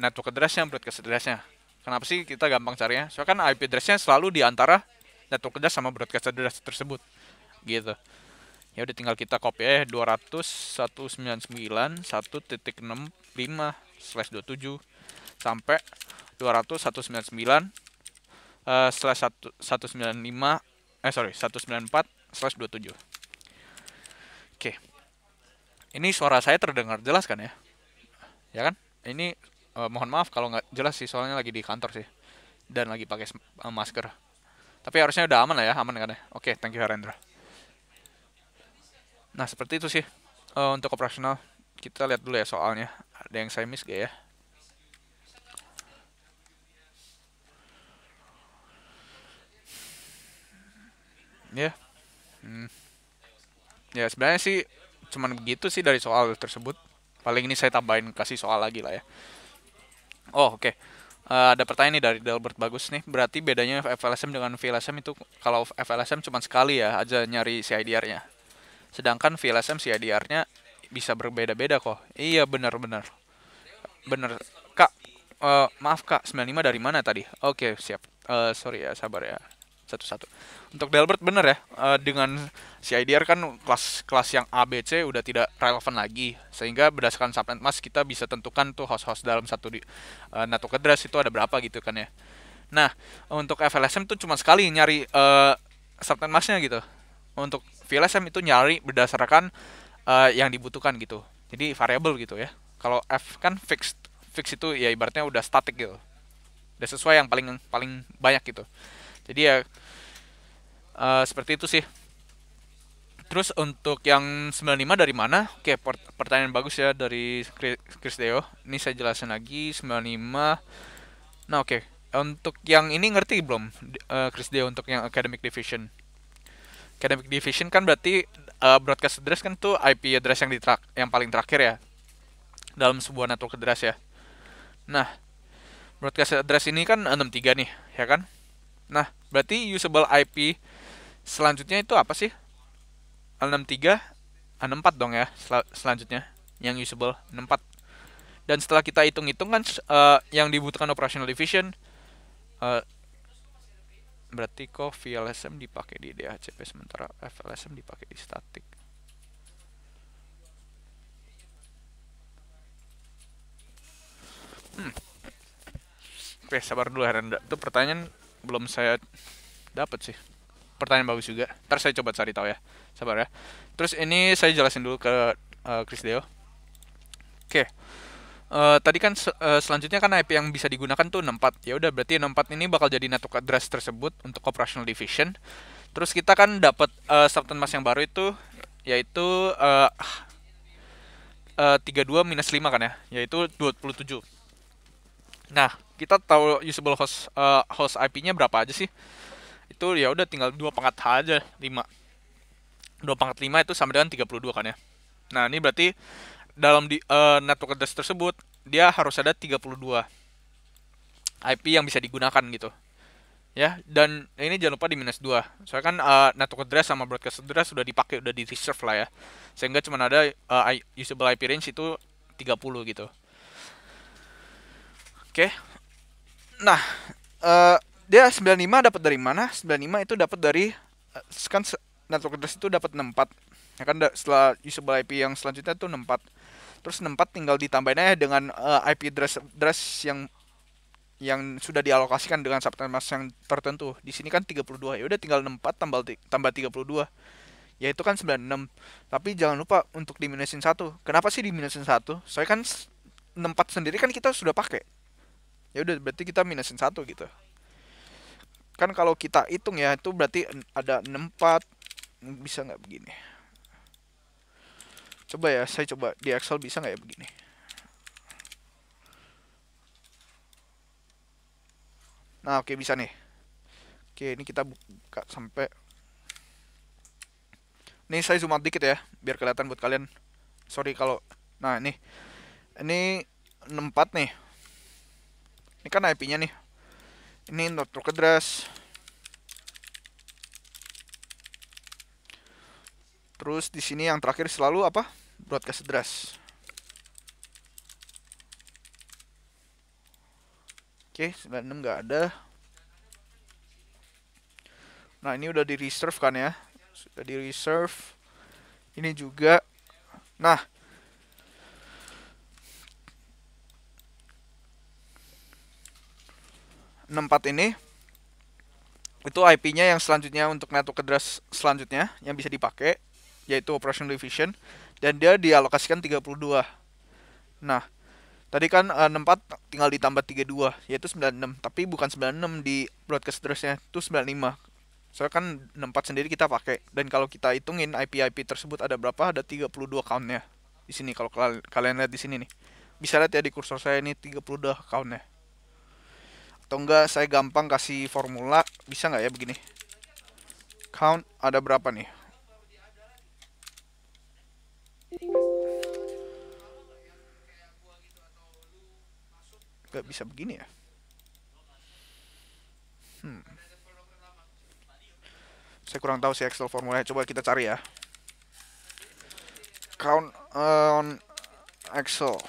network address-nya, broadcast address-nya. Kenapa sih kita gampang carinya? Soalnya kan IP address selalu di antara network address sama broadcast address tersebut. Gitu. Ya udah tinggal kita copy eh titik enam lima slash 27 sampai 200199 sembilan eh, slash sembilan 195 eh sorry 194 slash 27 oke ini suara saya terdengar jelas kan ya ya kan ini uh, mohon maaf kalau nggak jelas sih soalnya lagi di kantor sih dan lagi pakai eh, masker tapi harusnya udah aman lah ya aman kan ya oke okay, thank you Harendra nah seperti itu sih uh, untuk operasional kita lihat dulu ya soalnya ada yang saya miss gak ya ya yeah. hmm. yeah, sebenarnya sih cuman begitu sih dari soal tersebut paling ini saya tambahin kasih soal lagi lah ya Oh, oke. Okay. Uh, eh, ada pertanyaan nih dari Delbert Bagus nih. Berarti bedanya FLSM dengan VLSM itu kalau FLSM cuma sekali ya aja nyari CIDR-nya. Sedangkan VLSM CIDR-nya bisa berbeda-beda kok. Iya, benar-benar. benar. Kak, uh, maaf Kak, 95 dari mana tadi? Oke, okay, siap. Uh, sorry ya, sabar ya satu satu untuk Delbert bener ya uh, dengan IDR kan kelas kelas yang ABC udah tidak relevan lagi sehingga berdasarkan subnet mas kita bisa tentukan tuh host-host dalam satu di uh, eh, NATO address itu ada berapa gitu kan ya nah untuk FLSM tuh cuma sekali nyari uh, eh, subnet masnya gitu untuk VLSM itu nyari berdasarkan uh, yang dibutuhkan gitu jadi variabel gitu ya kalau F kan fixed fix itu ya ibaratnya udah static gitu udah sesuai yang paling paling banyak gitu jadi ya Eh, seperti itu sih terus untuk yang 95 dari mana? Oke, pertanyaan bagus ya dari Chris Deo. Ini saya jelasin lagi 95. Nah, oke. Untuk yang ini ngerti belum uh, Chris Deo untuk yang academic division? Academic division kan berarti uh, broadcast address kan tuh IP address yang di yang paling terakhir ya dalam sebuah network address ya. Nah, broadcast address ini kan 63 nih, ya kan? Nah, berarti usable IP selanjutnya itu apa sih? l 63 A64 dong ya sel selanjutnya yang usable 64. Dan setelah kita hitung-hitung kan uh, yang dibutuhkan operational division uh, eh, berarti kok VLSM dipakai di DHCP sementara FLSM dipakai di statik Hmm. Oke, sabar dulu Herenda. Itu pertanyaan belum saya dapat sih pertanyaan bagus juga. Ntar saya coba cari tahu ya. Sabar ya. Terus ini saya jelasin dulu ke uh, Chris Deo. Oke. Okay. Uh, eh, tadi kan uh, selanjutnya kan IP yang bisa digunakan tuh 64. Ya udah berarti 64 ini bakal jadi network address tersebut untuk operational division. Terus kita kan dapat uh, subnet mask yang baru itu yaitu uh, uh, 32 minus 5 kan ya, yaitu 27. Nah, kita tahu usable host uh, host IP-nya berapa aja sih? itu ya udah tinggal dua pangkat H aja lima dua pangkat lima itu sama dengan tiga puluh dua kan ya nah ini berarti dalam di uh, network address tersebut dia harus ada tiga puluh dua IP yang bisa digunakan gitu ya dan ini jangan lupa di minus dua soalnya kan uh, network address sama broadcast address sudah dipakai sudah di reserve lah ya sehingga cuma ada uh, usable IP range itu tiga puluh gitu oke okay. nah uh, dia 95 dapat dari mana? 95 itu dapat dari eh, kan network address itu dapat 64. Ya kan setelah usable IP yang selanjutnya itu 64. Terus 64 tinggal ditambahin aja dengan uh, eh, IP address address yang yang sudah dialokasikan dengan subnet mask yang tertentu. Di sini kan 32. Ya udah tinggal 64 tambah tambah 32. Ya itu kan 96. Tapi jangan lupa untuk diminusin 1. Kenapa sih diminusin 1? Soalnya kan 64 sendiri kan kita sudah pakai. Ya udah berarti kita minusin 1 gitu kan kalau kita hitung ya itu berarti ada 64 bisa nggak begini coba ya saya coba di Excel bisa nggak ya begini nah oke bisa nih oke ini kita buka sampai ini saya zoom out dikit ya biar kelihatan buat kalian sorry kalau nah ini ini 64 nih ini kan IP nya nih not dat address. Terus di sini yang terakhir selalu apa? Broadcast address. Oke, okay, 96 nggak ada. Nah, ini udah di reserve kan ya. Sudah di reserve. Ini juga. Nah, 64 ini itu IP-nya yang selanjutnya untuk network address selanjutnya yang bisa dipakai yaitu operation division dan dia dialokasikan 32. Nah, tadi kan uh, eh, 64 tinggal ditambah 32 yaitu 96, tapi bukan 96 di broadcast address-nya, itu 95. Soalnya kan 64 sendiri kita pakai dan kalau kita hitungin IP-IP tersebut ada berapa? Ada 32 count-nya di sini kalau kalian lihat di sini nih. Bisa lihat ya di kursor saya ini 32 count-nya atau enggak saya gampang kasih formula bisa nggak ya begini count ada berapa nih nggak bisa begini ya hmm. saya kurang tahu sih Excel formulanya coba kita cari ya count on Excel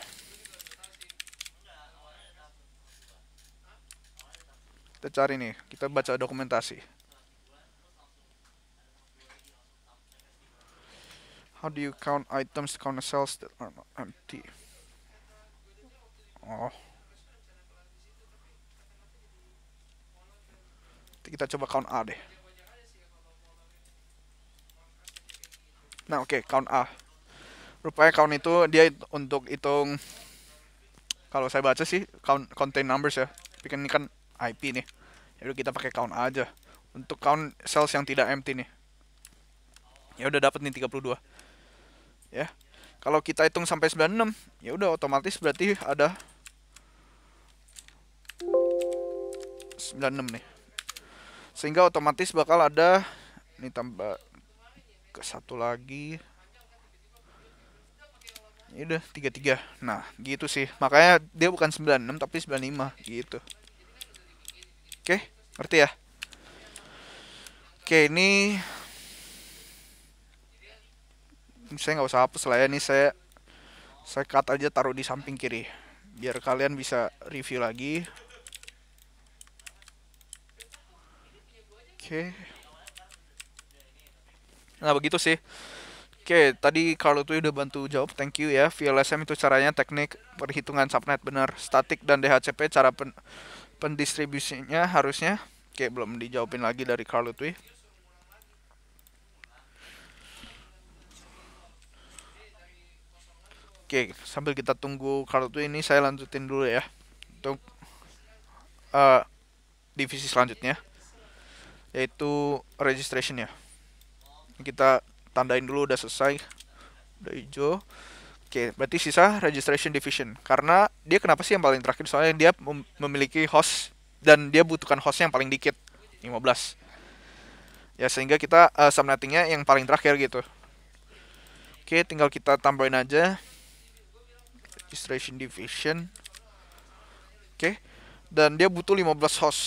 Kita cari nih, kita baca dokumentasi. How do you count items count cells that are not empty? Oh. Kita coba count A deh. Nah, oke, okay, count A. Rupanya count itu dia untuk hitung kalau saya baca sih count contain numbers ya. Tapi kan ini kan IP nih. Jadi ya kita pakai count aja untuk count cells yang tidak empty nih. Ya udah dapat nih 32. Ya. Kalau kita hitung sampai 96, ya udah otomatis berarti ada 96 nih. Sehingga otomatis bakal ada nih tambah ke satu lagi. Ini ya udah 33. Nah, gitu sih. Makanya dia bukan 96 tapi 95 gitu. Oke, ngerti ya? Oke, ini saya nggak usah hapus lah ya ini saya saya cut aja taruh di samping kiri biar kalian bisa review lagi oke okay. nah begitu sih oke okay, tadi kalau tuh udah bantu jawab thank you ya VLSM itu caranya teknik perhitungan subnet benar statik dan DHCP cara pen pendistribusinya harusnya kayak belum dijawabin lagi dari Carl Lutwi Oke, sambil kita tunggu Carl Lutwi ini saya lanjutin dulu ya untuk uh, divisi selanjutnya yaitu registration ya. Kita tandain dulu udah selesai, udah hijau. Oke, berarti sisa registration division. Karena dia kenapa sih yang paling terakhir? Soalnya dia mem memiliki host dan dia butuhkan host yang paling dikit, 15. Ya, sehingga kita uh, subnetting-nya yang paling terakhir gitu. Oke, tinggal kita tambahin aja. Registration division. Oke, dan dia butuh 15 host.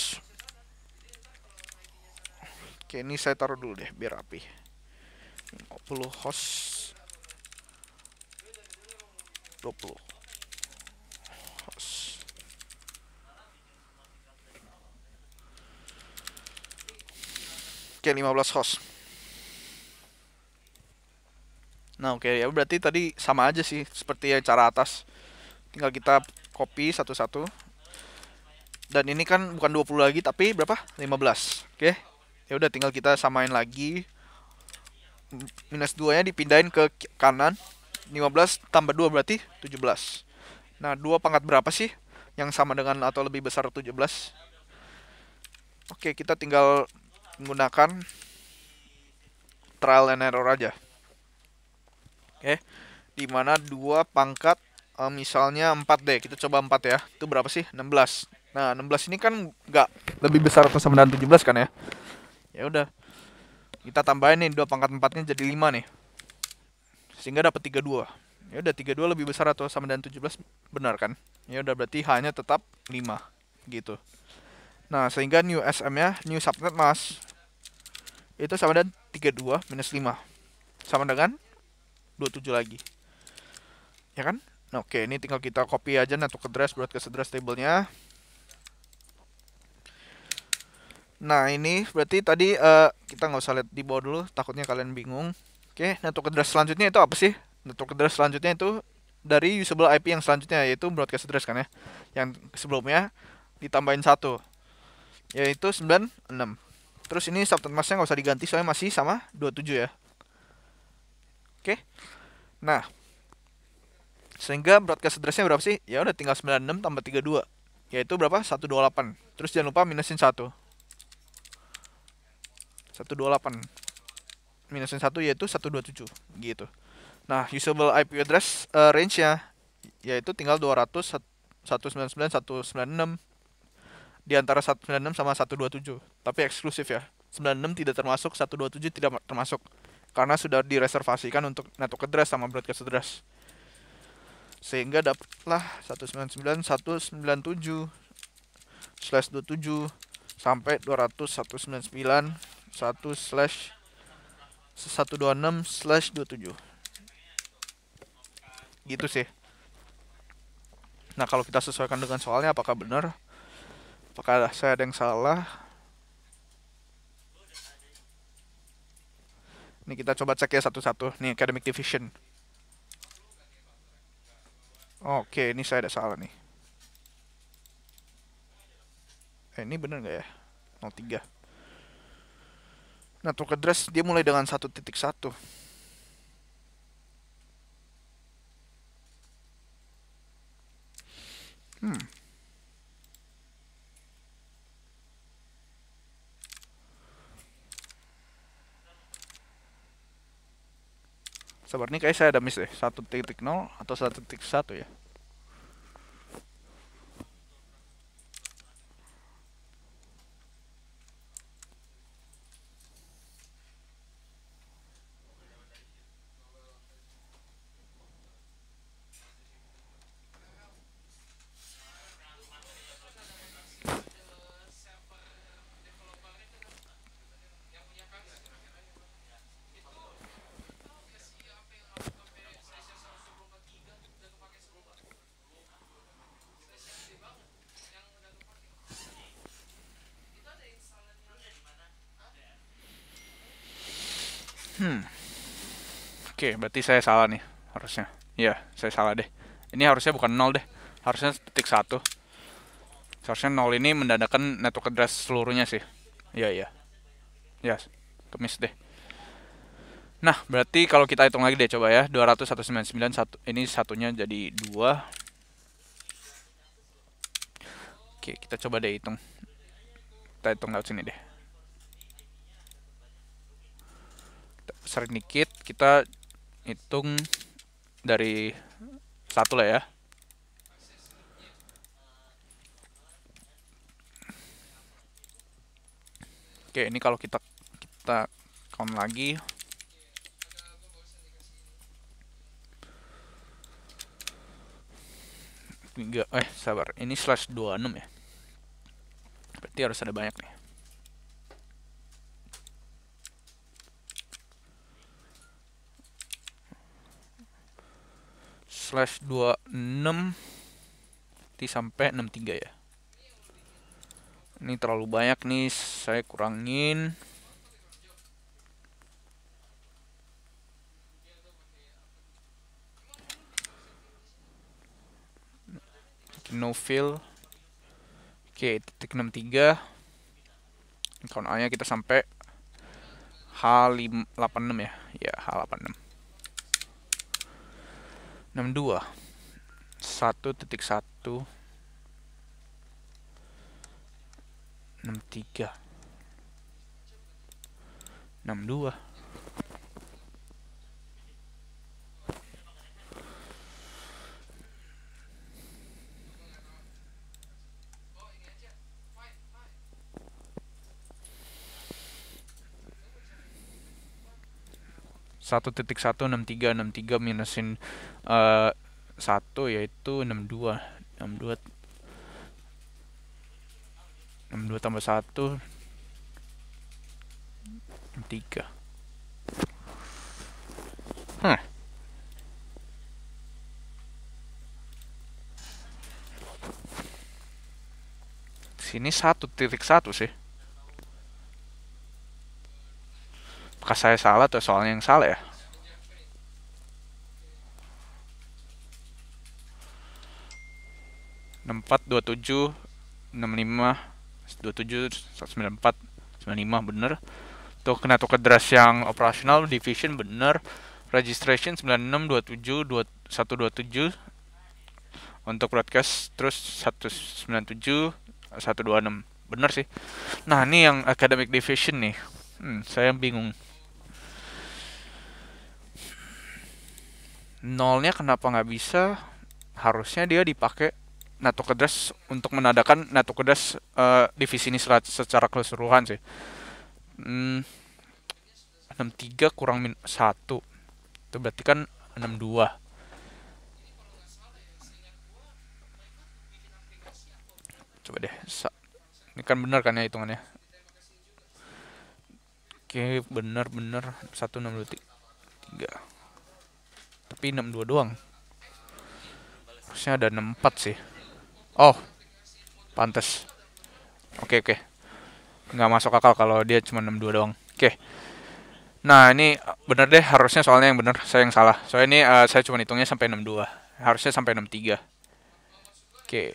Oke, ini saya taruh dulu deh, biar rapi. 50 host 20 Oke 15 host Nah oke okay, ya berarti tadi sama aja sih Seperti yang cara atas Tinggal kita copy satu-satu Dan ini kan bukan 20 lagi Tapi berapa? 15 Oke okay. ya udah tinggal kita samain lagi Minus 2 nya dipindahin ke kanan 15 tambah 2 berarti 17. Nah, 2 pangkat berapa sih yang sama dengan atau lebih besar 17? Oke, kita tinggal menggunakan trial and error aja. Oke. mana 2 pangkat eh, misalnya 4 deh, kita coba 4 ya. Itu berapa sih? 16. Nah, 16 ini kan nggak lebih besar atau sama dengan 17 kan ya? Ya udah. Kita tambahin nih 2 pangkat 4-nya jadi 5 nih sehingga dapat 32 ya udah 32 lebih besar atau sama dengan 17 benar kan ya udah berarti hanya tetap 5 gitu nah sehingga new sm ya, new subnet mas itu sama dengan 32 minus 5 sama dengan 27 lagi ya kan nah, oke ini tinggal kita copy aja nah ke address buat ke address table-nya. nah ini berarti tadi uh, kita nggak usah lihat di bawah dulu takutnya kalian bingung Oke, network address selanjutnya itu apa sih? Network address selanjutnya itu dari usable IP yang selanjutnya yaitu broadcast address kan ya. Yang sebelumnya ditambahin satu yaitu 96. Terus ini subnet masknya nggak usah diganti soalnya masih sama 27 ya. Oke. Nah, sehingga broadcast addressnya berapa sih? Ya udah tinggal 96 tambah 32 Yaitu berapa? 128 Terus jangan lupa minusin 1 128 minusin satu yaitu 127 gitu. Nah, usable IP address uh, range-nya yaitu tinggal 200 199 196 di antara 196 sama 127, tapi eksklusif ya. 96 tidak termasuk, 127 tidak termasuk karena sudah direservasikan untuk network address sama broadcast address. Sehingga dapatlah 199 197 slash 27 sampai 200 199 1 slash 126 slash 27 gitu sih nah kalau kita sesuaikan dengan soalnya apakah benar apakah saya ada yang salah ini kita coba cek ya satu-satu Ini academic division oke ini saya ada salah nih eh, ini benar nggak ya 03 network nah, address dia mulai dengan 1.1. Hmm. Sabar nih kayak saya ada miss deh. 1.0 atau 1.1 ya. Oke, berarti saya salah nih harusnya. Iya, saya salah deh. Ini harusnya bukan nol deh. Harusnya titik satu. Seharusnya nol ini mendadakan network address seluruhnya sih. Iya, iya. Ya, yes, kemis deh. Nah, berarti kalau kita hitung lagi deh coba ya. 200, 199, satu, ini satunya jadi 2. Oke, kita coba deh hitung. Kita hitung lewat sini deh. Sering dikit, kita hitung dari satu lah ya. Oke, ini kalau kita kita count lagi. Tiga, eh sabar, ini slash 26 ya. Berarti harus ada banyak nih. slash 26 T sampai 63 ya ini terlalu banyak nih saya kurangin no fill oke titik 63 count A nya kita sampai h 86 ya ya H86 62 1.1 63 62 satu titik satu enam tiga enam tiga minusin eh, satu uh, yaitu enam dua enam dua enam dua tambah satu enam tiga hmm. sini satu titik satu sih apakah saya salah atau soalnya yang salah ya enam empat dua tujuh enam lima dua tujuh sembilan empat sembilan lima bener tuh kena tuh kedras yang operasional division bener registration sembilan enam dua tujuh dua satu dua tujuh untuk broadcast terus satu sembilan tujuh satu dua enam bener sih nah ini yang academic division nih hmm, saya bingung nolnya kenapa nggak bisa harusnya dia dipakai NATO Kedras untuk menandakan NATO Kedras uh, eh, divisi ini secara keseluruhan sih hmm, 63 kurang min 1 itu berarti kan 62 coba deh Sa ini kan benar kan ya hitungannya oke benar benar 163 tapi 6-2 doang. Harusnya ada 6-4 sih. Oh. Pantes. Oke, okay, oke. Okay. Nggak masuk akal kalau dia cuma 6-2 doang. Oke. Okay. Nah, ini eh, bener deh harusnya soalnya yang bener, saya yang salah. Soalnya ini uh, saya cuma hitungnya sampai 6-2. Harusnya sampai 6-3. Oke. Okay.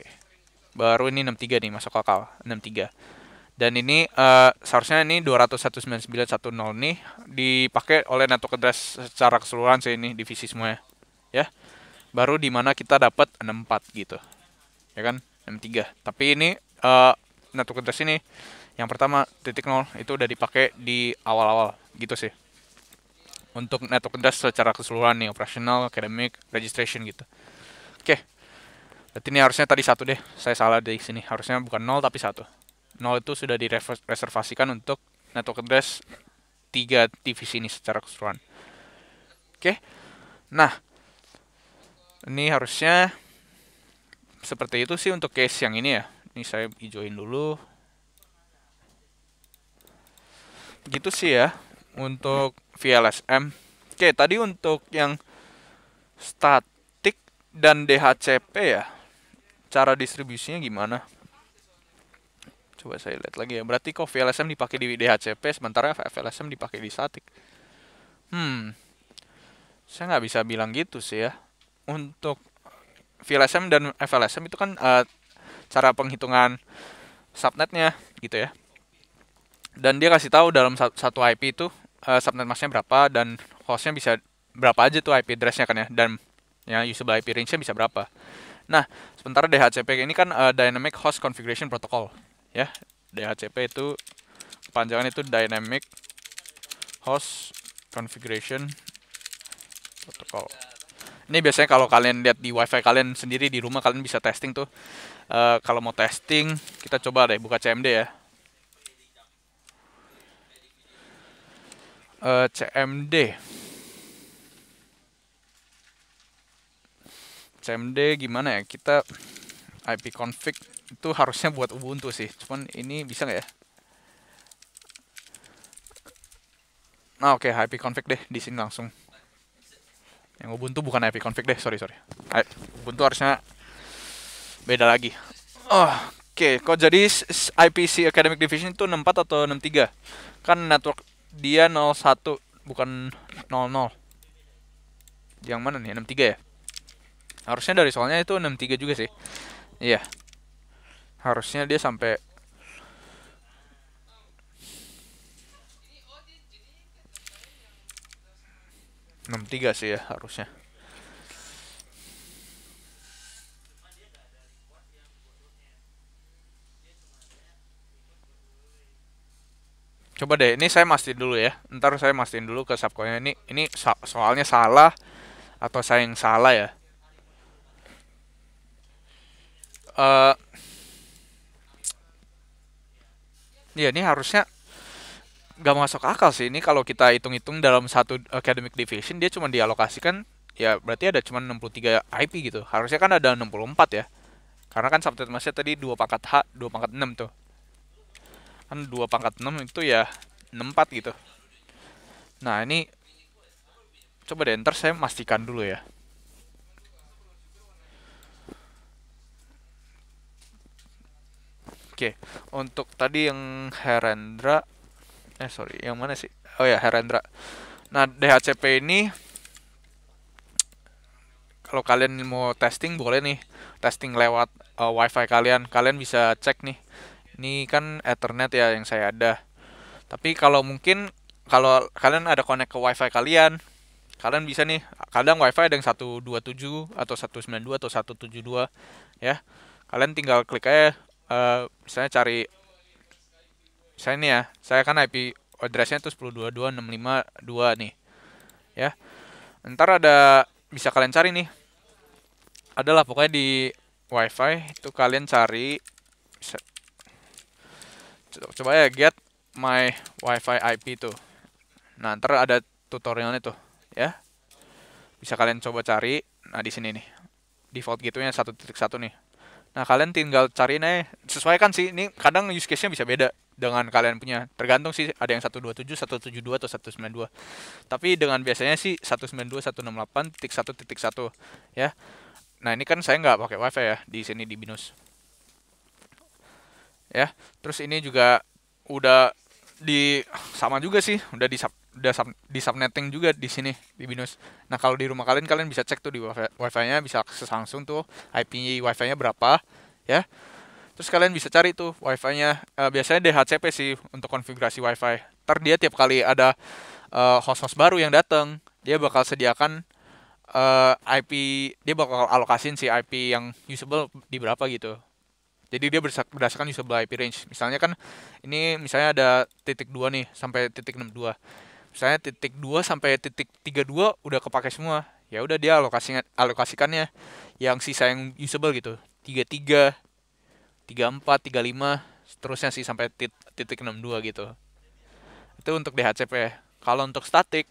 Baru ini 6-3 nih masuk akal. 63 dan ini uh, seharusnya ini nol nih dipakai oleh network address secara keseluruhan sih ini divisi semuanya ya baru di mana kita dapat 64 gitu ya kan 63 tapi ini uh, eh, network address ini yang pertama titik nol itu udah dipakai di awal-awal gitu sih untuk network address secara keseluruhan nih operasional academic, registration gitu oke okay. berarti ini harusnya tadi satu deh saya salah di sini harusnya bukan nol tapi satu nol itu sudah direservasikan untuk network address tiga divisi ini secara keseluruhan. Oke. Nah, ini harusnya seperti itu sih untuk case yang ini ya. Ini saya hijauin dulu. Gitu sih ya untuk VLSM. Oke, tadi untuk yang statik dan DHCP ya. Cara distribusinya gimana? Coba saya lihat lagi ya. Berarti kok VLSM dipakai di DHCP, sementara vlsm dipakai di static. Hmm, saya nggak bisa bilang gitu sih ya. Untuk VLSM dan FLSM itu kan uh, cara penghitungan subnetnya gitu ya. Dan dia kasih tahu dalam satu IP itu uh, subnet masknya berapa dan hostnya bisa berapa aja tuh IP addressnya kan ya dan ya usable IP range-nya bisa berapa. Nah, sementara DHCP ini kan uh, Dynamic Host Configuration Protocol ya DHCP itu panjangan itu dynamic host configuration protocol ini biasanya kalau kalian lihat di wifi kalian sendiri di rumah kalian bisa testing tuh e, kalau mau testing kita coba deh buka CMD ya e, eh, CMD CMD gimana ya kita IP config itu harusnya buat Ubuntu sih cuman ini bisa nggak ya nah oke okay, IP config deh di sini langsung yang Ubuntu bukan IP config deh sorry sorry Ubuntu harusnya beda lagi oh, oke okay. kok jadi IPC Academic Division itu 64 atau 63 kan network dia 01 bukan 00 yang mana nih 63 ya harusnya dari soalnya itu 63 juga sih iya yeah harusnya dia sampai enam tiga sih ya harusnya coba deh ini saya mastiin dulu ya ntar saya mastiin dulu ke subcoinnya ini ini soalnya salah atau saya yang salah ya uh, Iya ini harusnya nggak masuk akal sih ini kalau kita hitung-hitung dalam satu academic division dia cuma dialokasikan ya berarti ada cuma 63 IP gitu harusnya kan ada 64 ya karena kan subtitle masih tadi dua pangkat H dua pangkat 6 tuh kan dua pangkat 6 itu ya 64 gitu nah ini coba deh ntar saya pastikan dulu ya Oke, okay. untuk tadi yang Herendra eh sorry, yang mana sih? Oh ya, Herendra. Nah, DHCP ini kalau kalian mau testing boleh nih, testing lewat uh, WiFi kalian. Kalian bisa cek nih. Ini kan Ethernet ya yang saya ada. Tapi kalau mungkin kalau kalian ada connect ke WiFi kalian, kalian bisa nih kadang wifi ada yang 127 atau 192 atau 172 ya kalian tinggal klik aja Eh, misalnya cari saya ini ya, saya kan IP addressnya itu 1022652 nih. Ya. Ntar ada bisa kalian cari nih. Adalah pokoknya di WiFi itu kalian cari coba ya get my WiFi IP itu. Nah, ntar ada tutorialnya tuh, ya. Bisa kalian coba cari. Nah, di sini nih. Default gitunya satu nih. Nah kalian tinggal cariin aja sesuaikan sih ini kadang use case-nya bisa beda dengan kalian punya tergantung sih ada yang 127, 172 atau 192. Tapi dengan biasanya sih 192, delapan titik satu titik satu ya. Nah ini kan saya nggak pakai wifi ya di sini di Binus. Ya, terus ini juga udah di sama juga sih udah di udah sub, di subnetting juga di sini di Binus. Nah kalau di rumah kalian kalian bisa cek tuh di wifi, wifi-nya bisa akses langsung tuh IP wifi-nya berapa ya. Terus kalian bisa cari tuh wifi-nya uh, biasanya DHCP sih untuk konfigurasi wifi. Ntar dia tiap kali ada uh, host-host baru yang datang dia bakal sediakan uh, eh, IP dia bakal alokasin si IP yang usable di berapa gitu. Jadi dia berdasarkan usable IP range. Misalnya kan ini misalnya ada titik dua nih sampai titik enam dua misalnya titik 2 sampai titik 32 udah kepake semua ya udah dia alokasinya alokasikannya yang sisa yang usable gitu 33 34 35 seterusnya sih sampai titik 62 gitu itu untuk DHCP kalau untuk statik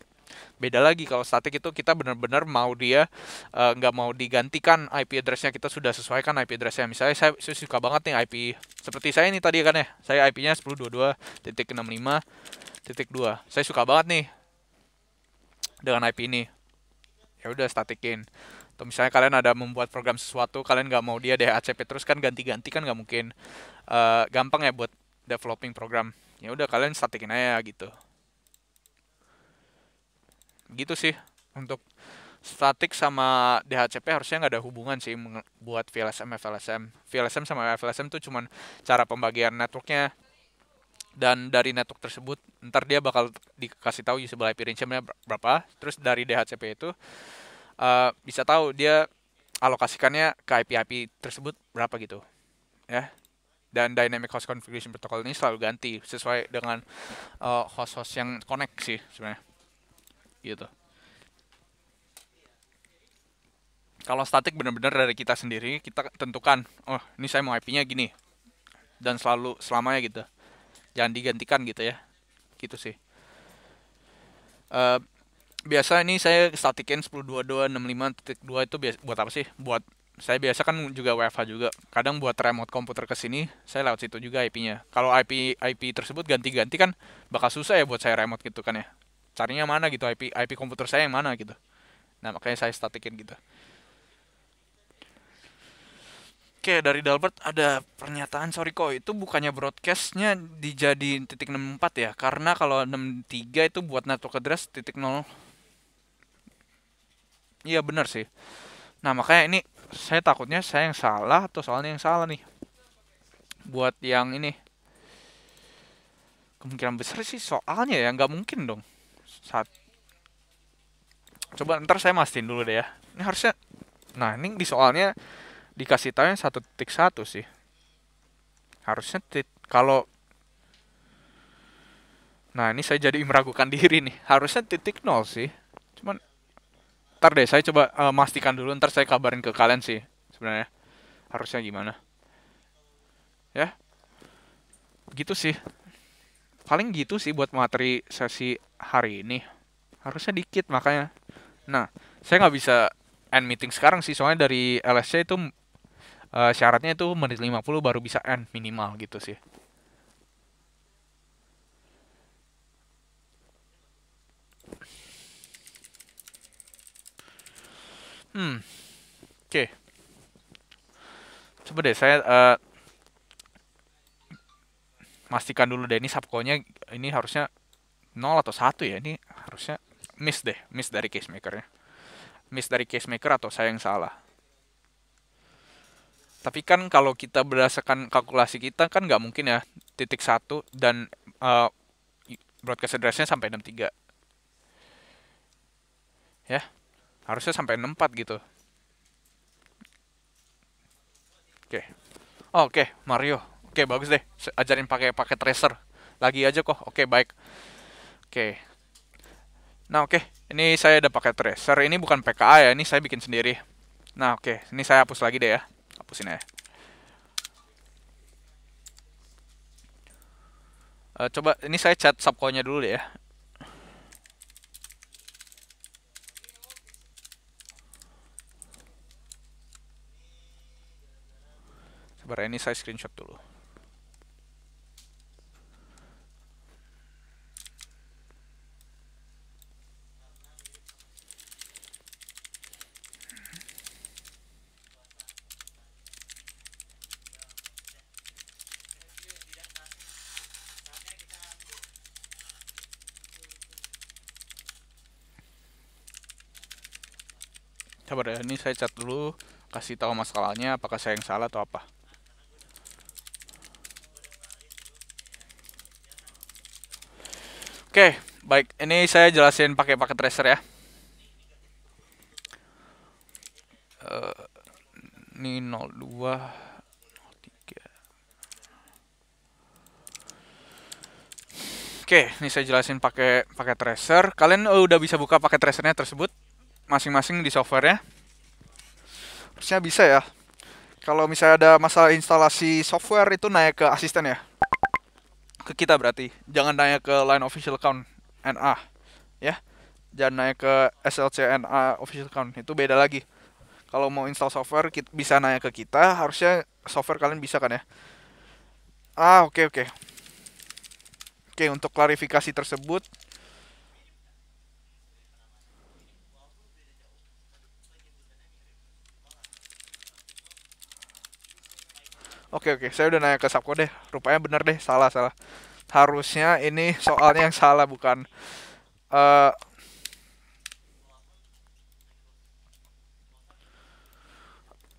Beda lagi kalau static itu kita benar-benar mau dia eh, nggak uh, mau digantikan IP addressnya kita sudah sesuaikan IP addressnya Misalnya saya, saya suka banget nih IP seperti saya ini tadi kan ya. Saya IP-nya 1022.65.2. Saya suka banget nih dengan IP ini. Ya udah statikin. Atau misalnya kalian ada membuat program sesuatu, kalian nggak mau dia DHCP terus kan ganti-ganti kan nggak mungkin. Uh, gampang ya buat developing program. Ya udah kalian statikin aja gitu gitu sih untuk statik sama DHCP harusnya nggak ada hubungan sih buat VLSM FLSM. VLSM sama FLSM tuh cuman cara pembagian networknya dan dari network tersebut ntar dia bakal dikasih tahu usable IP range-nya berapa. Terus dari DHCP itu uh, bisa tahu dia alokasikannya ke IP IP tersebut berapa gitu. Ya. Dan dynamic host configuration protocol ini selalu ganti sesuai dengan host eh, host-host yang connect sih sebenarnya gitu kalau statik benar-benar dari kita sendiri kita tentukan oh ini saya mau IP-nya gini dan selalu selamanya gitu jangan digantikan gitu ya gitu sih uh, biasa ini saya statikin 10.22.65.2 itu biasa, buat apa sih buat saya biasa kan juga WFH juga kadang buat remote komputer ke sini saya lewat situ juga IP-nya kalau IP IP tersebut ganti-ganti kan bakal susah ya buat saya remote gitu kan ya carinya mana gitu IP IP komputer saya yang mana gitu nah makanya saya statikin gitu Oke dari Dalbert ada pernyataan sorry kok itu bukannya broadcastnya dijadi titik 64 ya karena kalau 63 itu buat network address titik 0 Iya benar sih Nah makanya ini saya takutnya saya yang salah atau soalnya yang salah nih Buat yang ini Kemungkinan besar sih soalnya ya nggak mungkin dong saat coba ntar saya mastiin dulu deh ya ini harusnya nah ini di soalnya dikasih tahu yang satu titik satu sih harusnya tit kalau nah ini saya jadi meragukan diri nih harusnya titik nol sih cuman ntar deh saya coba uh, mastikan dulu ntar saya kabarin ke kalian sih sebenarnya harusnya gimana ya gitu sih paling gitu sih buat materi sesi hari ini harusnya dikit makanya nah saya nggak bisa end meeting sekarang sih soalnya dari LSC itu uh, syaratnya itu menit 50 baru bisa end minimal gitu sih hmm oke okay. coba deh saya uh, Pastikan dulu deh ini subconya ini harusnya nol atau satu ya. Ini harusnya miss deh, miss dari case makernya. Miss dari case maker atau saya yang salah. Tapi kan kalau kita berdasarkan kalkulasi kita kan nggak mungkin ya titik satu dan uh, broadcast addressnya sampai 63. Ya, harusnya sampai 64 gitu. Oke. Okay. Oke, okay, Mario. Oke, bagus deh. Ajarin pakai pakai tracer. Lagi aja kok. Oke, baik. Oke. Nah, oke. Ini saya udah pakai tracer. Ini bukan PKA ya, ini saya bikin sendiri. Nah, oke. Ini saya hapus lagi deh ya. Hapusin aja. Uh, coba ini saya chat subco dulu deh ya. Sebenarnya ini saya screenshot dulu. sabar ya. Ini saya cat dulu, kasih tahu masalahnya apakah saya yang salah atau apa. Oke, baik. Ini saya jelasin pakai paket tracer ya. Uh, ini 02 03. Oke, ini saya jelasin pakai paket tracer. Kalian eh, udah bisa buka paket tracernya tersebut masing-masing di softwarenya harusnya bisa ya kalau misalnya ada masalah instalasi software itu naik ke asisten ya ke kita berarti jangan naik ke line official account NA ya jangan naik ke SLC NA official account itu beda lagi kalau mau install software kita, bisa naik ke kita harusnya software kalian bisa kan ya ah oke okay, oke okay. oke okay, untuk klarifikasi tersebut Oke oke, saya udah nanya ke Sapko deh. Rupanya bener deh, salah salah. Harusnya ini soalnya yang salah bukan. Uh,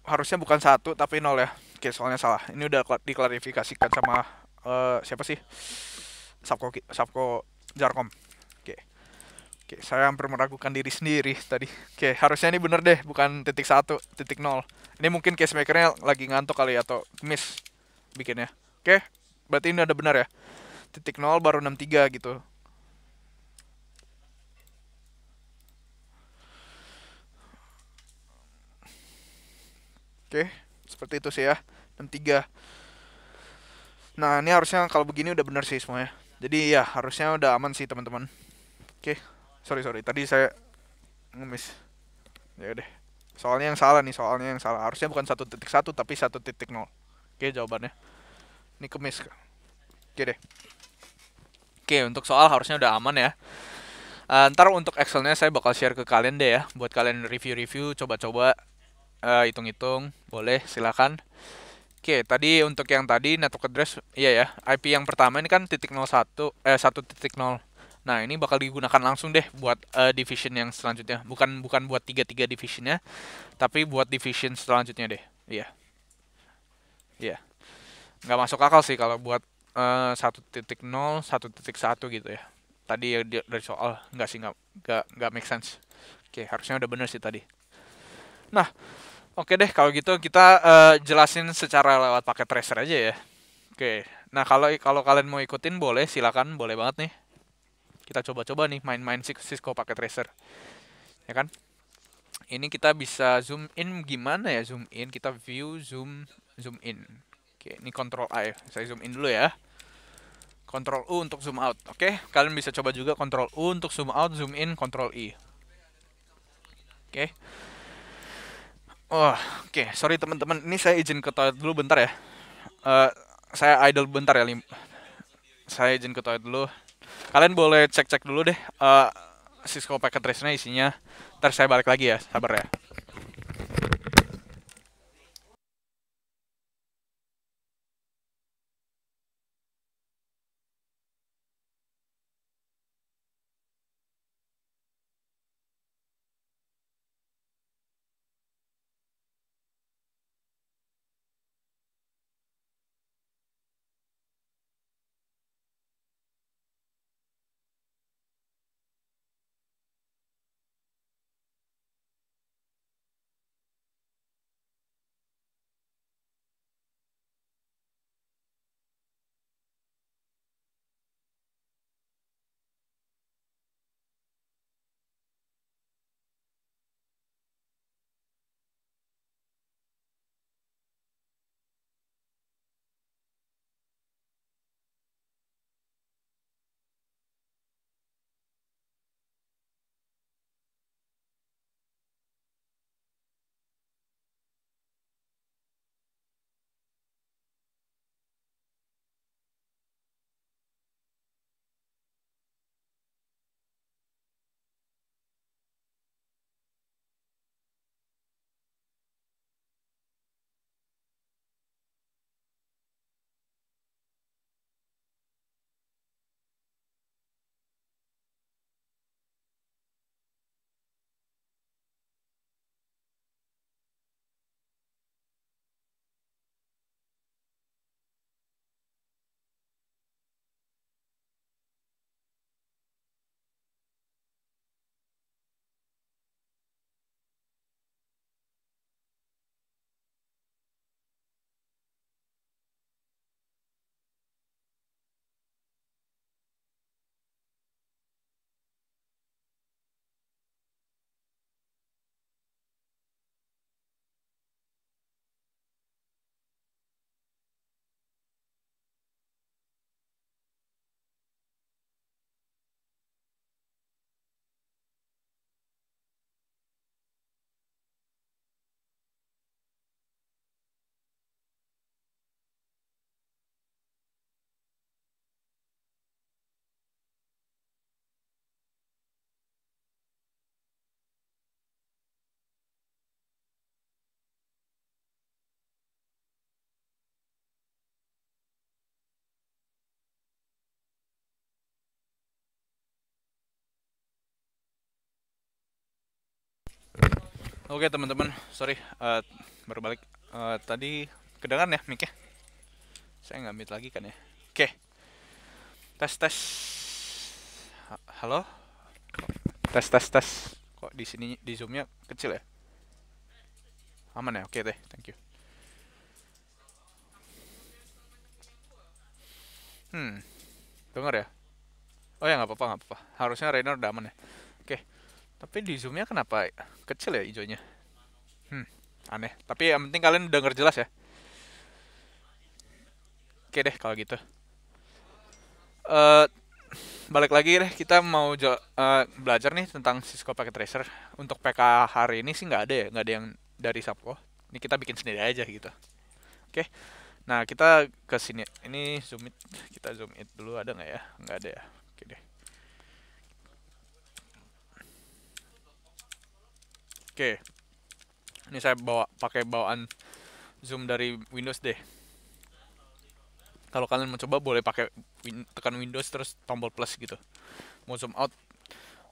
harusnya bukan satu tapi nol ya. Oke, soalnya salah. Ini udah diklarifikasikan sama uh, siapa sih? Sapko Sapko Jarkom saya hampir meragukan diri sendiri tadi. Oke, harusnya ini bener deh, bukan titik satu, titik nol. Ini mungkin case makernya lagi ngantuk kali ya, atau miss bikinnya. Oke, berarti ini ada benar ya. Titik nol baru 63 gitu. Oke, seperti itu sih ya. 63. Nah, ini harusnya kalau begini udah bener sih semuanya. Jadi ya, harusnya udah aman sih teman-teman. Oke sorry sorry tadi saya ngemis ya deh soalnya yang salah nih soalnya yang salah harusnya bukan satu titik satu tapi satu titik nol oke jawabannya ini kemis oke deh oke untuk soal harusnya udah aman ya uh, ntar untuk Excelnya saya bakal share ke kalian deh ya buat kalian review-review coba-coba uh, hitung-hitung boleh silakan Oke, tadi untuk yang tadi network address, iya ya, IP yang pertama ini kan titik 01, eh 1.0 Nah, ini bakal digunakan langsung deh buat uh, division yang selanjutnya. Bukan bukan buat tiga-tiga divisionnya, tapi buat division selanjutnya deh. Iya. Yeah. Iya. Yeah. Nggak masuk akal sih kalau buat eh, satu titik nol satu titik satu gitu ya. Tadi ya dari soal, nggak sih, nggak, nggak, nggak make sense. Oke, okay, harusnya udah bener sih tadi. Nah, oke okay deh kalau gitu kita uh, jelasin secara lewat paket tracer aja ya. Oke, okay. nah kalau kalau kalian mau ikutin boleh, silakan, boleh banget nih kita coba-coba nih main-main Cisco pakai tracer ya kan ini kita bisa zoom in gimana ya zoom in kita view zoom zoom in oke ini control I ya. saya zoom in dulu ya control U untuk zoom out oke kalian bisa coba juga control U untuk zoom out zoom in control I oke oh, oke sorry teman-teman ini saya izin ke toilet dulu bentar ya uh, saya idle bentar ya lim saya izin ke toilet dulu Kalian boleh cek-cek dulu deh uh, Cisco packet trace-nya isinya. Ntar saya balik lagi ya, sabar ya. Oke teman-teman, sorry uh, baru balik. Uh, tadi kedengaran ya mic-nya? Saya nggak mute lagi kan ya. Oke. Okay. Tes tes. Halo? Tes tes tes. Kok di sini di zoomnya kecil ya? Aman ya? Oke okay, deh, thank you. Hmm, dengar ya? Oh ya nggak apa-apa nggak apa-apa. Harusnya Rainer udah aman ya. Tapi di zoomnya kenapa kecil ya hijaunya? Hmm, aneh. Tapi yang penting kalian denger jelas ya. Oke deh kalau gitu. Uh, balik lagi deh kita mau uh, belajar nih tentang Cisco Packet Tracer. Untuk PK hari ini sih nggak ada ya, nggak ada yang dari Sapko. Ini kita bikin sendiri aja gitu. Oke. Nah, kita ke sini. Ini zoom it. Kita zoom it dulu ada nggak ya? Nggak ada ya. Oke deh. Oke. Ini saya bawa pakai bawaan zoom dari Windows deh. Kalau kalian mau coba boleh pakai win tekan Windows terus tombol plus gitu. Mau zoom out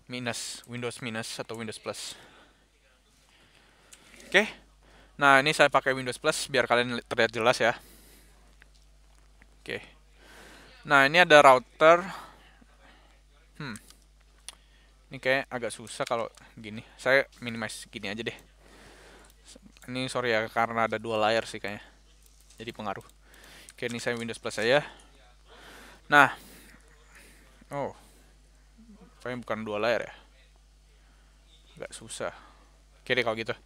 minus Windows minus atau Windows plus. Oke. Nah, ini saya pakai Windows plus biar kalian terlihat jelas ya. Oke. Nah, ini ada router. Hmm. Ini kayak agak susah kalau gini. Saya minimize gini aja deh. Ini sorry ya karena ada dua layar sih kayaknya. Jadi pengaruh. Oke, ini saya Windows Plus saya. Nah. Oh. Kayaknya bukan dua layar ya. Agak susah. Oke deh kalau gitu.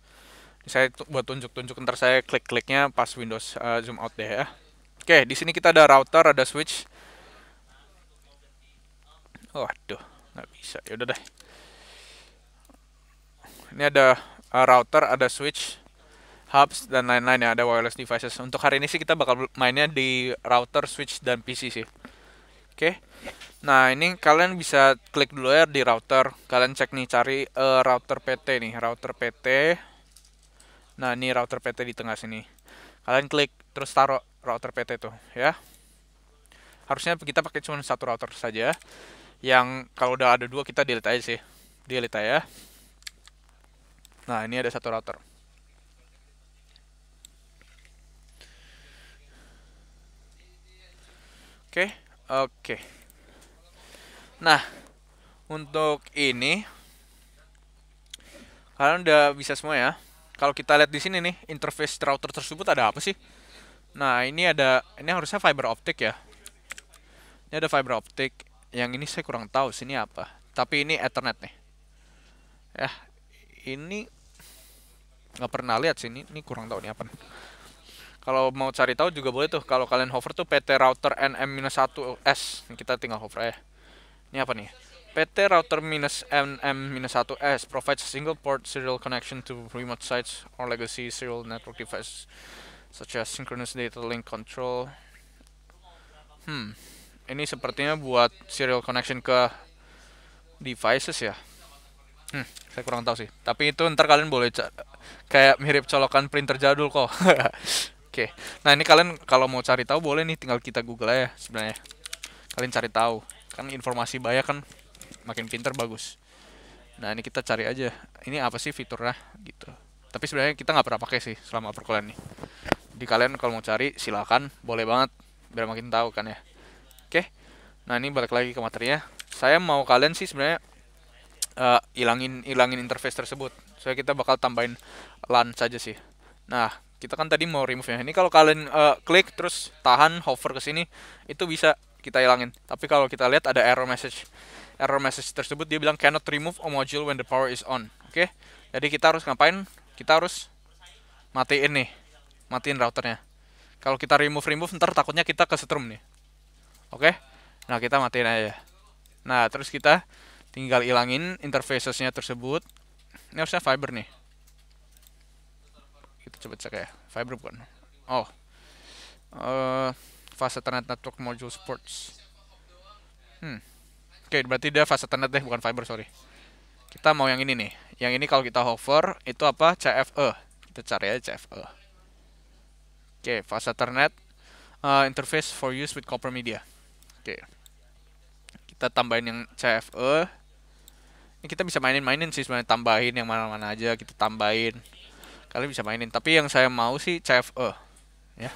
Ini saya buat tunjuk-tunjuk ntar saya klik-kliknya pas Windows uh, zoom out deh ya. Oke, di sini kita ada router, ada switch. Waduh. Oh, nggak bisa ya udah deh ini ada uh, router ada switch hubs dan lain-lain ya ada wireless devices untuk hari ini sih kita bakal mainnya di router switch dan PC sih oke okay. nah ini kalian bisa klik dulu ya di router kalian cek nih cari uh, router PT nih router PT nah ini router PT di tengah sini kalian klik terus taruh router PT tuh ya harusnya kita pakai cuma satu router saja yang kalau udah ada dua kita delete aja sih delete aja ya. nah ini ada satu router oke okay. oke okay. nah untuk ini kalian udah bisa semua ya kalau kita lihat di sini nih interface router tersebut ada apa sih nah ini ada ini harusnya fiber optik ya ini ada fiber optik yang ini saya kurang tahu sini apa tapi ini ethernet nih ya ini nggak pernah lihat sini ini kurang tahu ini apa nih. kalau mau cari tahu juga boleh tuh kalau kalian hover tuh PT router NM-1S kita tinggal hover ya ini apa nih PT router minus NM-1S provides single port serial connection to remote sites or legacy serial network devices such as synchronous data link control. Hmm, ini sepertinya buat serial connection ke devices ya. Hmm, saya kurang tahu sih. Tapi itu ntar kalian boleh kayak mirip colokan printer jadul kok. Oke. okay. Nah, ini kalian kalau mau cari tahu boleh nih tinggal kita Google ya sebenarnya. Kalian cari tahu. Kan informasi banyak kan makin pinter bagus. Nah, ini kita cari aja. Ini apa sih fiturnya gitu. Tapi sebenarnya kita nggak pernah pakai sih selama perkuliahan nih. Di kalian kalau mau cari silakan, boleh banget biar makin tahu kan ya. Oke. Nah, ini balik lagi ke materinya. Saya mau kalian sih sebenarnya uh, ilangin interface tersebut. Soalnya kita bakal tambahin LAN saja sih. Nah, kita kan tadi mau remove ya. Ini kalau kalian uh, klik terus tahan hover ke sini itu bisa kita hilangin. Tapi kalau kita lihat ada error message. Error message tersebut dia bilang cannot remove a module when the power is on. Oke. Okay? Jadi kita harus ngapain? Kita harus matiin nih. Matiin routernya. Kalau kita remove remove ntar takutnya kita ke setrum nih. Oke. Nah, kita matiin aja. Nah, terus kita tinggal ilangin interfacesnya tersebut. Ini harusnya fiber nih. Kita coba cek ya. Fiber bukan? Oh. Uh, fase internet Network Module Supports. Hmm. Oke, okay, berarti dia fase internet deh, bukan fiber, sorry. Kita mau yang ini nih. Yang ini kalau kita hover, itu apa? CFE. Kita cari aja CFE. Oke, okay, fase internet uh, eh, Interface for Use with Copper Media. Oke. Kita tambahin yang CFE. Ini kita bisa mainin-mainin sih sebenarnya tambahin yang mana-mana aja kita tambahin. Kalian bisa mainin, tapi yang saya mau sih CFE. Ya.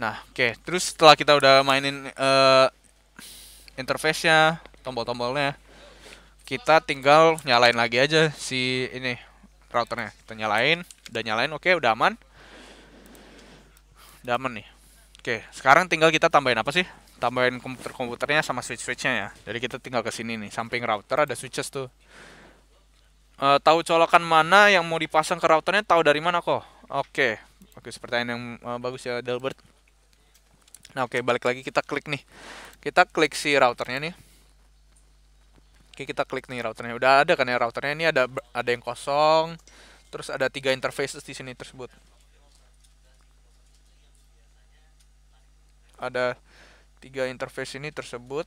Nah, oke. Terus setelah kita udah mainin uh, interface-nya, tombol-tombolnya, kita tinggal nyalain lagi aja si ini routernya. Kita nyalain, udah nyalain, oke, udah aman. Udah aman nih. Oke, sekarang tinggal kita tambahin apa sih? tambahin komputer-komputernya sama switch-switchnya ya. Jadi kita tinggal ke sini nih, samping router ada switches tuh. E, tahu colokan mana yang mau dipasang ke routernya tahu dari mana kok. Oke. Oke, seperti pertanyaan yang uh, bagus ya Delbert. Nah, oke balik lagi kita klik nih. Kita klik si routernya nih. Oke, kita klik nih routernya. Udah ada kan ya routernya ini ada ada yang kosong. Terus ada tiga interfaces di sini tersebut. Ada tiga interface ini tersebut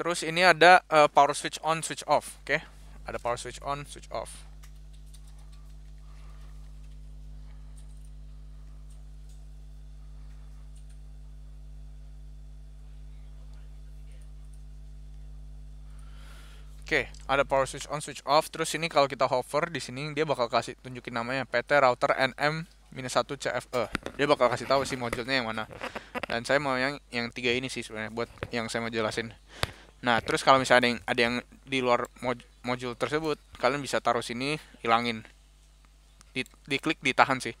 terus ini ada uh, power switch on switch off oke okay? ada power switch on switch off Oke, okay, ada power switch on, switch off. Terus ini kalau kita hover di sini dia bakal kasih tunjukin namanya PT router NM minus satu CFE dia bakal kasih tahu sih modulnya yang mana dan saya mau yang yang tiga ini sih sebenarnya buat yang saya mau jelasin nah terus kalau misalnya ada yang ada yang di luar mod, modul tersebut kalian bisa taruh sini hilangin di, diklik ditahan sih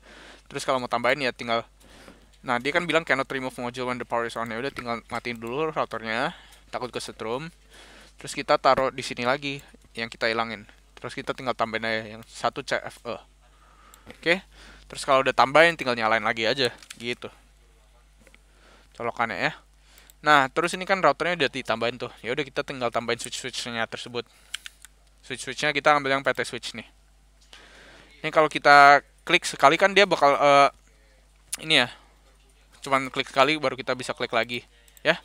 terus kalau mau tambahin ya tinggal nah dia kan bilang cannot remove module when the power is on ya udah tinggal matiin dulu routernya takut ke setrum terus kita taruh di sini lagi yang kita hilangin terus kita tinggal tambahin aja yang satu CFE oke okay? Terus kalau udah tambahin tinggal nyalain lagi aja gitu. Colokannya ya. Nah, terus ini kan routernya udah ditambahin tuh. Ya udah kita tinggal tambahin switch-switchnya tersebut. Switch-switchnya kita ambil yang PT switch nih. Ini kalau kita klik sekali kan dia bakal uh, ini ya. Cuman klik sekali baru kita bisa klik lagi, ya.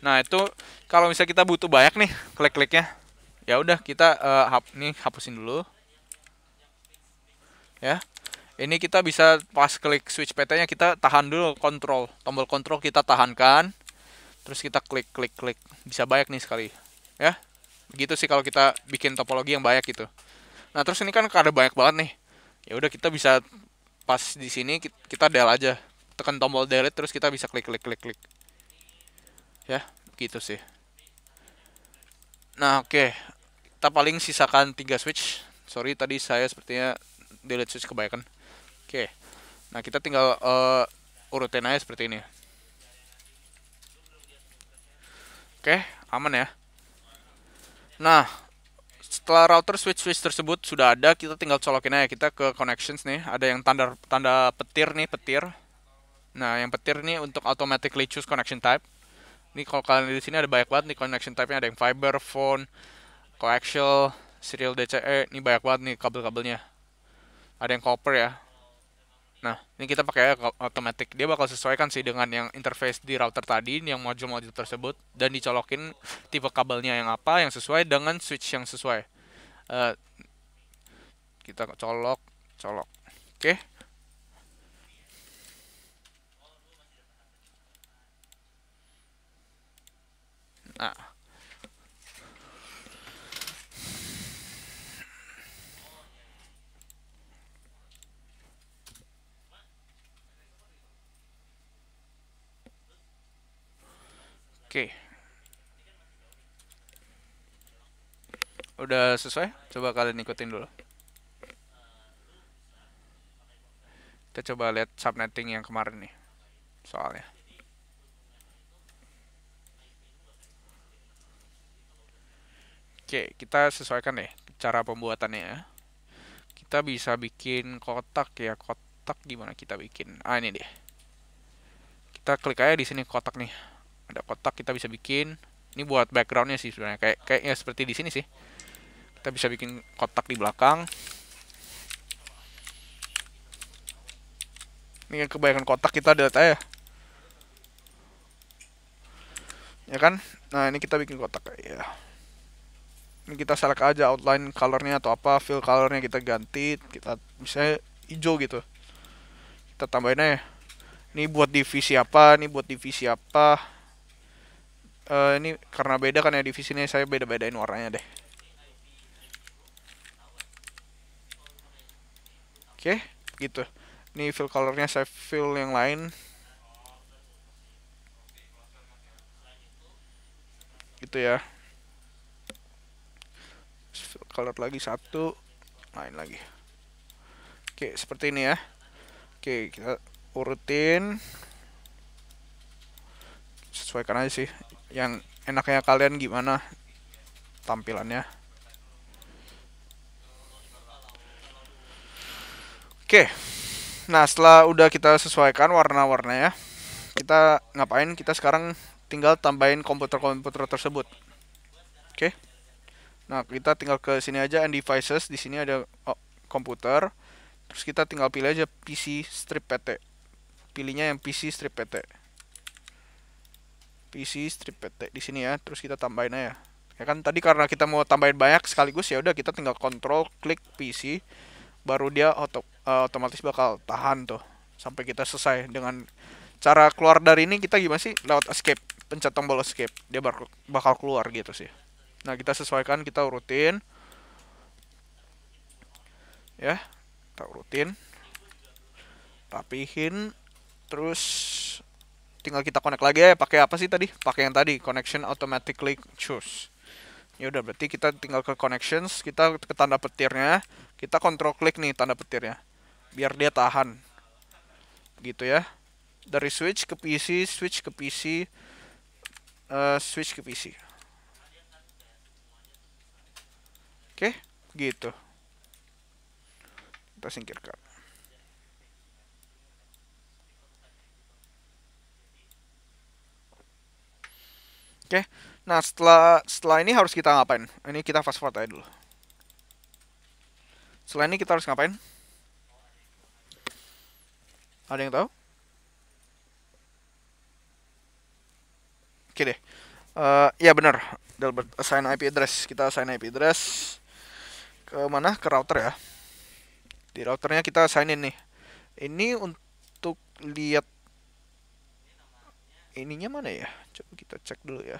Nah, itu kalau misalnya kita butuh banyak nih klik-kliknya. Ya udah kita uh, hap nih hapusin dulu. Ya ini kita bisa pas klik switch PT-nya kita tahan dulu kontrol tombol kontrol kita tahankan terus kita klik klik klik bisa banyak nih sekali ya begitu sih kalau kita bikin topologi yang banyak gitu nah terus ini kan ada banyak banget nih ya udah kita bisa pas di sini kita del aja tekan tombol delete terus kita bisa klik klik klik klik ya gitu sih nah oke okay. kita paling sisakan tiga switch sorry tadi saya sepertinya delete switch kebanyakan Oke. Nah, kita tinggal uh, urutin aja seperti ini. Oke, aman ya. Nah, setelah router switch-switch tersebut sudah ada, kita tinggal colokin aja. Kita ke connections nih, ada yang tanda tanda petir nih, petir. Nah, yang petir nih untuk automatically choose connection type. Ini kalau kalian di sini ada banyak banget nih connection type-nya, ada yang fiber, phone, coaxial, serial DCE, ini banyak banget nih kabel-kabelnya. Ada yang copper ya, Nah, ini kita pakai automatic. Dia bakal sesuaikan sih dengan yang interface di router tadi, yang module-module tersebut, dan dicolokin tipe kabelnya yang apa, yang sesuai dengan switch yang sesuai. Uh, kita colok, colok. Oke. Okay. Nah. Oke. Okay. Udah sesuai? Coba kalian ikutin dulu. Kita coba lihat subnetting yang kemarin nih. Soalnya. Oke, okay, kita sesuaikan deh cara pembuatannya ya. Kita bisa bikin kotak ya. Kotak gimana kita bikin? Ah, ini deh. Kita klik aja di sini kotak nih ada kotak kita bisa bikin ini buat backgroundnya sih sebenarnya kayak kayak seperti di sini sih kita bisa bikin kotak di belakang ini kebanyakan kotak kita ada ya ya kan nah ini kita bikin kotak ya ini kita select aja outline colornya atau apa fill colornya kita ganti kita bisa hijau gitu kita tambahin aja ini buat divisi apa ini buat divisi apa uh, ini karena beda kan ya divisinya saya beda-bedain warnanya deh. Oke, okay, gitu. Ini fill colornya saya fill yang lain. Gitu ya. Fill color lagi satu, lain lagi. Oke, okay, seperti ini ya. Oke, okay, kita urutin sesuaikan aja sih yang enaknya kalian gimana tampilannya oke nah setelah udah kita sesuaikan warna-warnanya kita ngapain kita sekarang tinggal tambahin komputer-komputer tersebut oke nah kita tinggal ke sini aja and devices di sini ada oh, komputer terus kita tinggal pilih aja PC strip PT pilihnya yang PC strip PT PC strip PT di sini ya. Terus kita tambahin aja. Ya kan tadi karena kita mau tambahin banyak sekaligus ya udah kita tinggal kontrol klik PC baru dia auto, uh, eh, otomatis bakal tahan tuh sampai kita selesai dengan cara keluar dari ini kita gimana sih lewat escape pencet tombol escape dia bakal keluar gitu sih nah kita sesuaikan kita urutin ya kita urutin rapihin terus tinggal kita connect lagi ya pakai apa sih tadi pakai yang tadi connection automatically choose ya udah berarti kita tinggal ke connections kita ke tanda petirnya kita kontrol klik nih tanda petirnya biar dia tahan gitu ya dari switch ke PC switch ke PC uh, eh, switch ke PC oke okay, gitu kita singkirkan Oke. Nah, setelah setelah ini harus kita ngapain? Ini kita fast forward aja dulu. Setelah ini kita harus ngapain? Ada yang tahu? Oke deh. Uh, ya benar. Delbert assign IP address. Kita assign IP address ke mana? Ke router ya. Di routernya kita assign ini. Ini untuk lihat ininya mana ya? Coba kita cek dulu ya.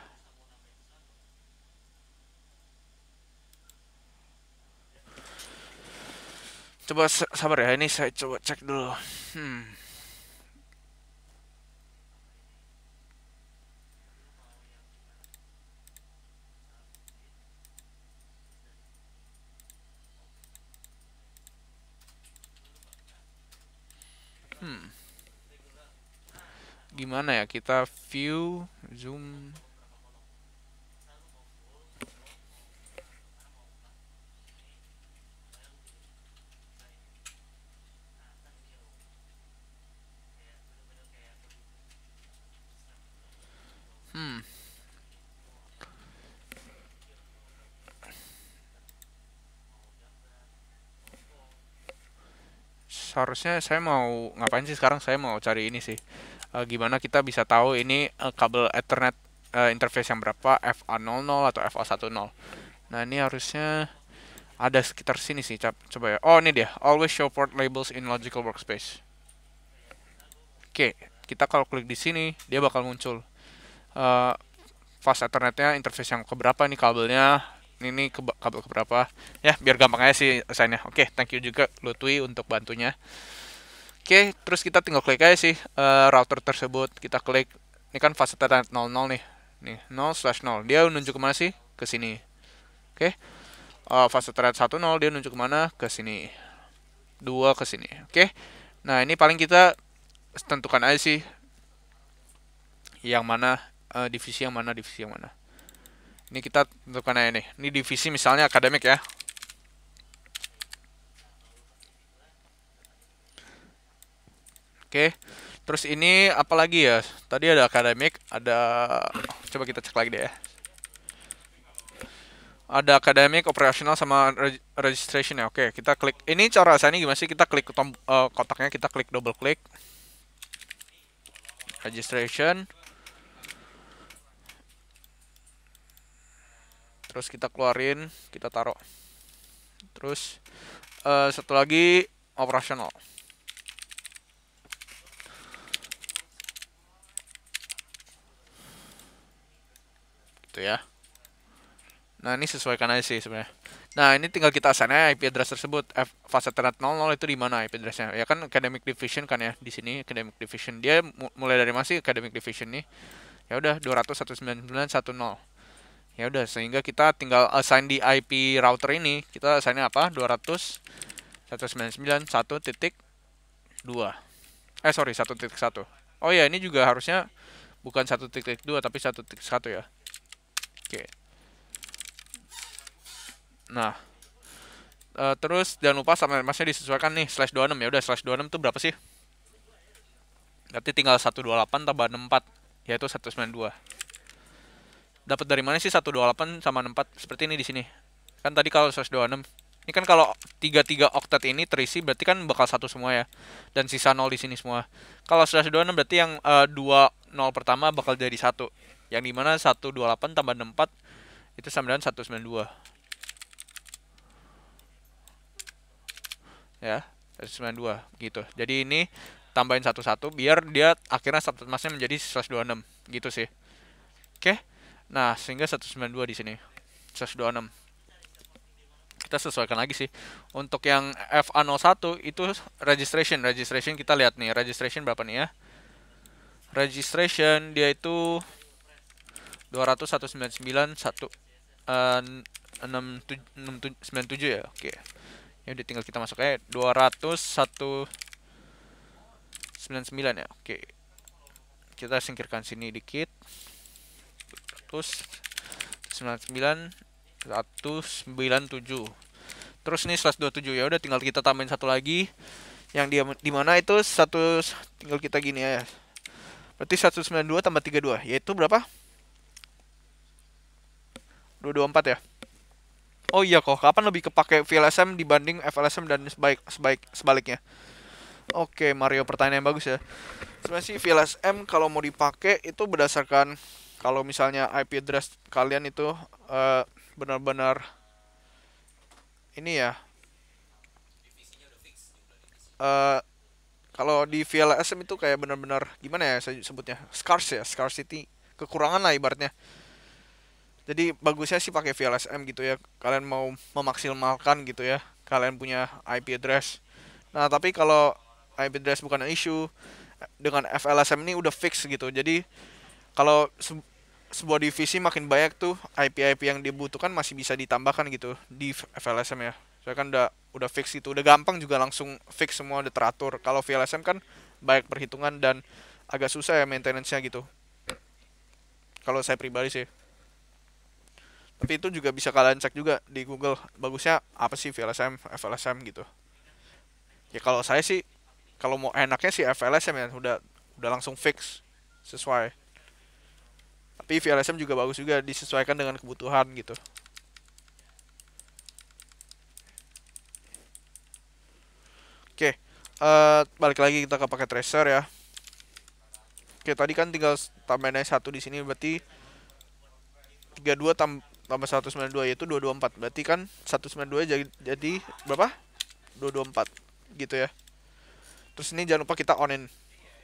Coba sabar ya, ini saya coba cek dulu. Hmm. Hmm gimana ya kita view zoom Hmm. Seharusnya saya mau ngapain sih sekarang? Saya mau cari ini sih uh, gimana kita bisa tahu ini uh, kabel Ethernet uh, interface yang berapa FA00 atau FA10. Nah, ini harusnya ada sekitar sini sih, coba ya. Oh, ini dia. Always show port labels in logical workspace. Oke, okay. kita kalau klik di sini, dia bakal muncul. Uh, fast Ethernetnya interface yang keberapa nih kabelnya, ini ke kabel keberapa. Ya, biar gampang aja sih asainnya. Oke, okay, thank you juga Lutwi untuk bantunya. Oke, terus kita tinggal klik aja sih uh, router tersebut. Kita klik, ini kan fase tetanet 00 nih. Nih, 0 slash 0. Dia nunjuk kemana sih? Ke sini. Oke. Uh, tetanet 10 dia nunjuk kemana? Ke sini. 2 ke sini. Oke. Nah, ini paling kita tentukan aja sih yang mana uh, divisi yang mana divisi yang mana. Ini kita tentukan aja nih. Ini divisi misalnya akademik ya. Oke. Terus ini apa lagi ya? Tadi ada akademik, ada coba kita cek lagi deh ya. Ada akademik, operasional sama registration ya. Oke, kita klik. Ini cara asalnya gimana sih? Kita klik tom uh, kotaknya, kita klik double klik. Registration. Terus kita keluarin, kita taruh. Terus uh, satu lagi operasional. gitu ya. Nah, ini sesuaikan aja sih sebenarnya. Nah, ini tinggal kita ya IP address tersebut. F, fase ternet 00 itu di mana IP addressnya? Ya kan academic division kan ya. Di sini academic division. Dia mulai dari masih academic division nih. Ya udah 200.199.10. Ya udah sehingga kita tinggal assign di IP router ini. Kita assign apa? 200.199.1.2. Eh sorry, 1.1. Oh ya, ini juga harusnya bukan 1.2 tapi 1.1 ya. Oke. Nah. Uh, terus jangan lupa sama masnya disesuaikan nih slash 26 ya udah slash 26 itu berapa sih? Berarti tinggal 128 tambah 64 yaitu 192. Dapat dari mana sih 128 sama 64 seperti ini di sini? Kan tadi kalau slash 26 ini kan kalau 33 oktet ini terisi berarti kan bakal satu semua ya. Dan sisa 0 di sini semua. Kalau slash 26 berarti yang uh, 2 0 pertama bakal jadi satu yang dimana 128 tambah 64 itu sama dengan 192 ya 192 gitu jadi ini tambahin satu-satu biar dia akhirnya masnya menjadi 126 gitu sih oke nah sehingga 192 di sini 126 kita sesuaikan lagi sih untuk yang FA01 itu registration registration kita lihat nih registration berapa nih ya registration dia itu 200 199 1 uh, 6, 6 7, 7, 697 ya. Oke. Okay. Ya udah tinggal kita masuk aja 200 1 99 ya. Oke. Okay. Kita singkirkan sini dikit. 200 199 197. Terus ini slash 27 ya udah tinggal kita tambahin satu lagi yang dia di mana itu satu tinggal kita gini ya. Berarti 192 tambah 32 yaitu berapa? 224 ya. Oh iya kok, kapan lebih kepake VLSM dibanding FLSM dan sebaik, sebaik sebaliknya? Oke, Mario pertanyaan yang bagus ya. Sebenarnya sih VLSM kalau mau dipakai itu berdasarkan kalau misalnya IP address kalian itu uh, benar-benar ini ya. Uh, kalau di VLSM itu kayak benar-benar gimana ya saya sebutnya? Scarce ya, scarcity, kekurangan lah ibaratnya jadi bagusnya sih pakai VLSM gitu ya kalian mau memaksimalkan gitu ya kalian punya IP address nah tapi kalau IP address bukan issue dengan FLSM ini udah fix gitu jadi kalau sebuah divisi makin banyak tuh IP IP yang dibutuhkan masih bisa ditambahkan gitu di FLSM ya saya kan udah udah fix itu udah gampang juga langsung fix semua udah teratur kalau VLSM kan banyak perhitungan dan agak susah ya maintenance-nya gitu kalau saya pribadi sih tapi itu juga bisa kalian cek juga di Google bagusnya apa sih VLSM FLSM gitu ya kalau saya sih kalau mau enaknya sih FLSM ya udah udah langsung fix sesuai tapi VLSM juga bagus juga disesuaikan dengan kebutuhan gitu oke uh, balik lagi kita ke pakai tracer ya oke tadi kan tinggal tambahin satu di sini berarti 32 tam tambah 192 yaitu 224 berarti kan 192 jadi jadi berapa 224 gitu ya terus ini jangan lupa kita onin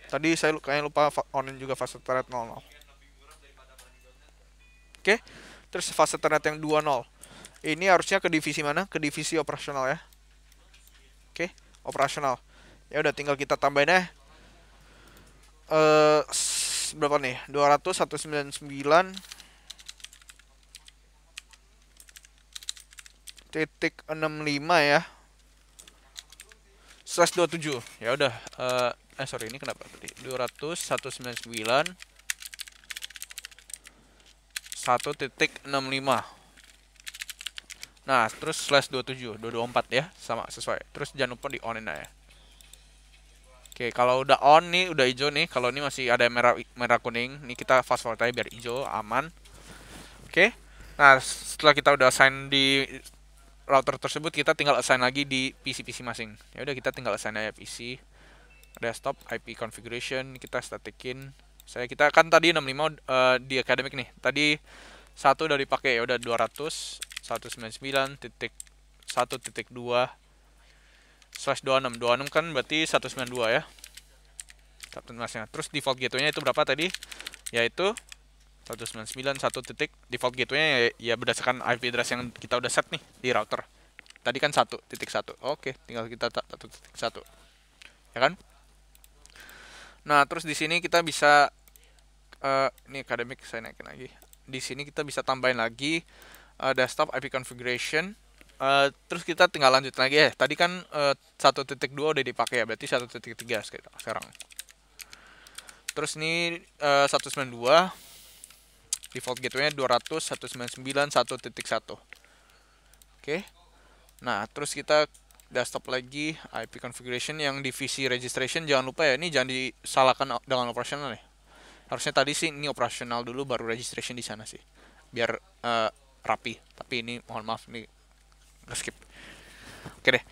tadi saya kayaknya lupa onin juga fase nol 00 oke okay. terus fase turret yang 20 ini harusnya ke divisi mana ke divisi operasional ya oke okay. operasional ya udah tinggal kita tambahin ya eh uh, berapa nih 200 199 titik 65 ya slash 27 ya udah eh, eh sorry ini kenapa tadi 200 199 satu titik 65 nah terus slash 27 224 ya sama sesuai terus jangan lupa di onin aja Oke, kalau udah on nih, udah hijau nih. Kalau ini masih ada merah merah kuning, nih kita fast forward aja biar hijau aman. Oke. Nah, setelah kita udah sign di router tersebut kita tinggal assign lagi di PC-PC masing. Ya udah kita tinggal assign aja PC desktop IP configuration kita statikin. Saya kita kan tadi 65 uh, eh, di academic nih. Tadi satu dari pakai ya udah 200 199 titik 1 titik 2 slash 26 26 kan berarti 192 ya satu Masnya. Terus default gateway-nya itu berapa tadi? Yaitu 199 1 titik default gateway-nya ya, ya berdasarkan IP address yang kita udah set nih di router. Tadi kan 1 titik 1. Oke, tinggal kita 1 titik 1. Ya kan? Nah, terus di sini kita bisa uh, ini academic saya naikin lagi. Di sini kita bisa tambahin lagi uh, desktop IP configuration. Uh, terus kita tinggal lanjut lagi ya. Eh, tadi kan satu titik dua udah dipakai ya, berarti satu titik tiga sekarang. Terus ini uh, 192 default gateway-nya 200.199.1.1 oke okay. nah terus kita desktop lagi IP configuration yang divisi registration jangan lupa ya ini jangan disalahkan dengan operasional ya harusnya tadi sih ini operasional dulu baru registration di sana sih biar uh, rapi tapi ini mohon maaf nih, nge skip oke deh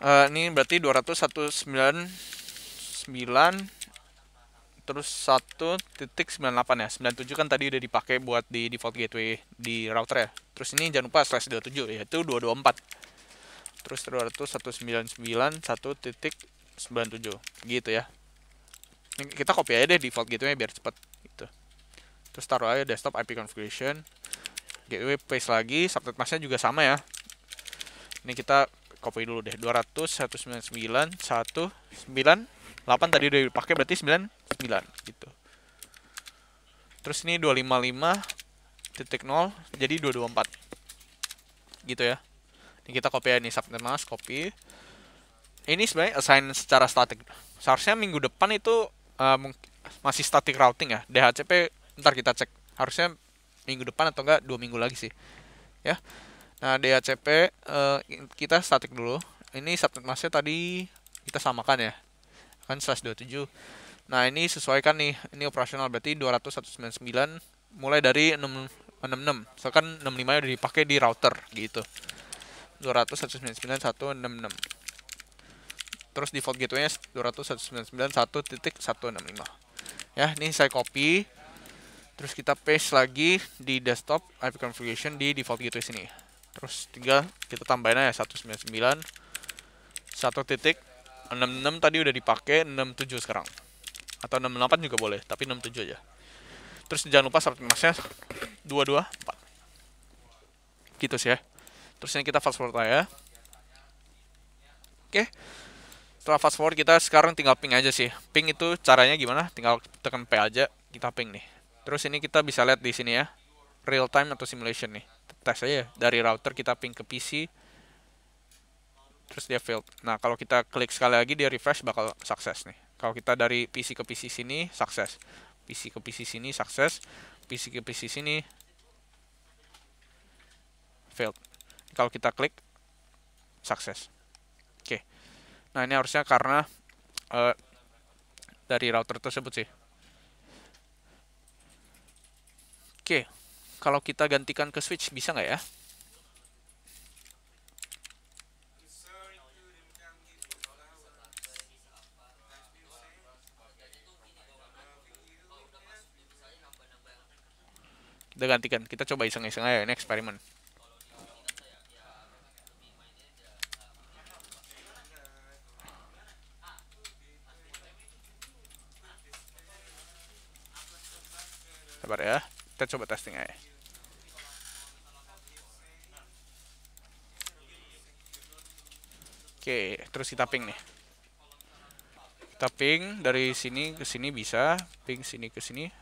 uh, ini berarti 200.199 terus 1.98 ya 97 kan tadi udah dipakai buat di default gateway di router ya terus ini jangan lupa slash 27 yaitu 224 terus titik 199 1.97 gitu ya ini kita copy aja deh default gateway biar cepet gitu terus taruh aja desktop IP configuration gateway paste lagi subnet masknya juga sama ya ini kita copy dulu deh 200 199 satu sembilan 8 tadi udah dipakai berarti 9 9 gitu. Terus ini 255 titik 0 jadi 224. Gitu ya. Ini kita copy ini subnet mas, copy. Ini sebenarnya assign secara static. Seharusnya minggu depan itu uh, masih static routing ya. DHCP ntar kita cek. Harusnya minggu depan atau enggak dua minggu lagi sih. Ya. Nah, DHCP uh, eh, kita static dulu. Ini subnet masnya tadi kita samakan ya kan slash 27 nah ini sesuaikan nih ini operasional berarti 200.199 mulai dari 6, 66 so kan 65 udah dipakai di router gitu 200.199.166 terus default gateway-nya 200.199.1.165 ya ini saya copy terus kita paste lagi di desktop IP configuration di default gateway sini terus tinggal kita tambahin aja 199 66 tadi udah dipakai 67 sekarang atau 68 juga boleh tapi 67 aja terus jangan lupa subscribe masnya 224 gitu sih ya terus ini kita fast forward aja ya. oke setelah fast forward kita sekarang tinggal ping aja sih ping itu caranya gimana tinggal tekan P aja kita ping nih terus ini kita bisa lihat di sini ya real time atau simulation nih tes aja ya. dari router kita ping ke PC terus dia failed. Nah, kalau kita klik sekali lagi dia refresh bakal sukses nih. Kalau kita dari PC ke PC sini sukses. PC ke PC sini sukses, PC ke PC sini failed. Kalau kita klik sukses. Oke. Okay. Nah, ini harusnya karena uh, dari router tersebut sih. Oke. Okay. Kalau kita gantikan ke switch bisa nggak ya? Kita gantikan. Kita coba iseng-iseng aja. Ini eksperimen. Sabar ya. Kita coba testing aja. Oke, terus kita ping nih. Kita ping dari sini ke sini bisa, ping sini ke sini.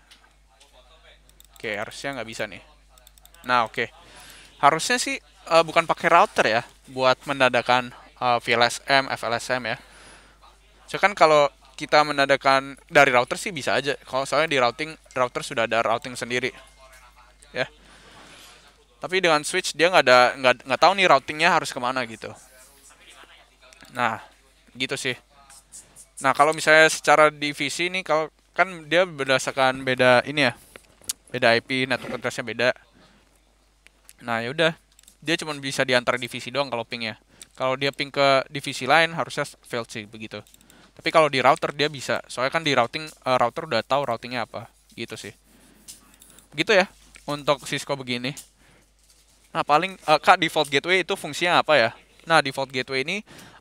Oke, harusnya nggak bisa nih. Nah, oke. Okay. Harusnya sih uh, bukan pakai router ya buat mendadakan uh, eh, VLSM, FLSM ya. So kan kalau kita mendadakan dari router sih bisa aja. Kalau soalnya di routing router sudah ada routing sendiri. Ya. Tapi dengan switch dia nggak ada nggak nggak tahu nih routingnya harus kemana gitu. Nah, gitu sih. Nah, kalau misalnya secara divisi nih kalau kan dia berdasarkan beda ini ya beda IP network addressnya beda nah yaudah dia cuma bisa diantar divisi doang kalau ping pingnya kalau dia ping ke divisi lain harusnya failed sih begitu tapi kalau di router dia bisa soalnya kan di routing uh, router udah tahu routingnya apa gitu sih Begitu ya untuk Cisco begini nah paling uh, kak default gateway itu fungsinya apa ya nah default gateway ini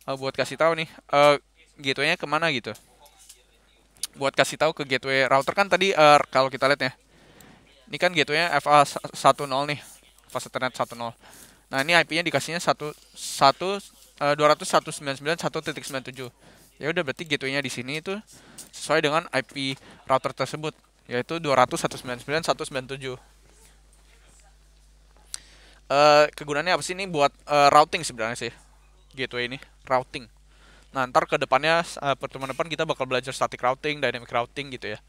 uh, buat kasih tahu nih uh, gatewaynya kemana gitu buat kasih tahu ke gateway router kan tadi uh, kalau kita lihat ya ini kan gateway ya FA 10 nih. Fast Ethernet 10. Nah, ini IP-nya dikasihnya 1 1 eh, tujuh. Ya udah berarti gateway-nya di sini itu sesuai dengan IP router tersebut yaitu 200.199.197. Uh, eh, kegunaannya apa sih ini buat uh, routing sebenarnya sih gateway ini routing nah ntar ke depannya uh, pertemuan depan kita bakal belajar static routing dynamic routing gitu ya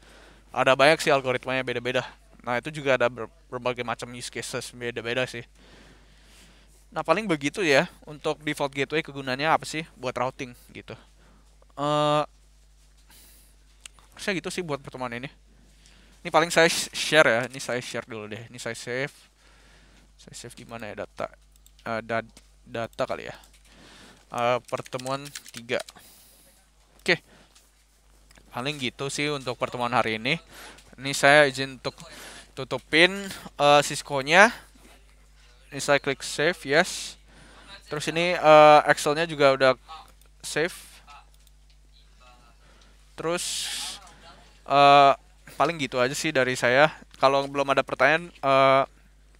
ada banyak sih algoritmanya beda-beda Nah itu juga ada ber berbagai macam use cases beda-beda sih. Nah paling begitu ya untuk default gateway kegunaannya apa sih buat routing gitu. Uh, saya gitu sih buat pertemuan ini. Ini paling saya share ya. Ini saya share dulu deh. Ini saya save. Saya save di mana ya data? Uh, eh, da data kali ya. Uh, pertemuan tiga Oke. Okay paling gitu sih untuk pertemuan hari ini. Ini saya izin untuk tutupin uh, Cisco-nya. Ini saya klik save, yes. Terus ini uh, Excel-nya juga udah save. Terus uh, paling gitu aja sih dari saya. Kalau belum ada pertanyaan, uh,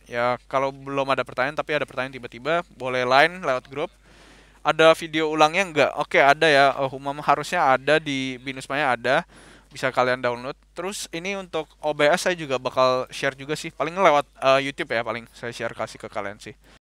ya kalau belum ada pertanyaan tapi ada pertanyaan tiba-tiba, boleh line lewat grup. Ada video ulangnya enggak? Oke, ada ya. Uh, umum harusnya ada di Maya ada bisa kalian download. Terus ini untuk OBS saya juga bakal share juga sih, paling lewat uh, YouTube ya paling saya share kasih ke kalian sih.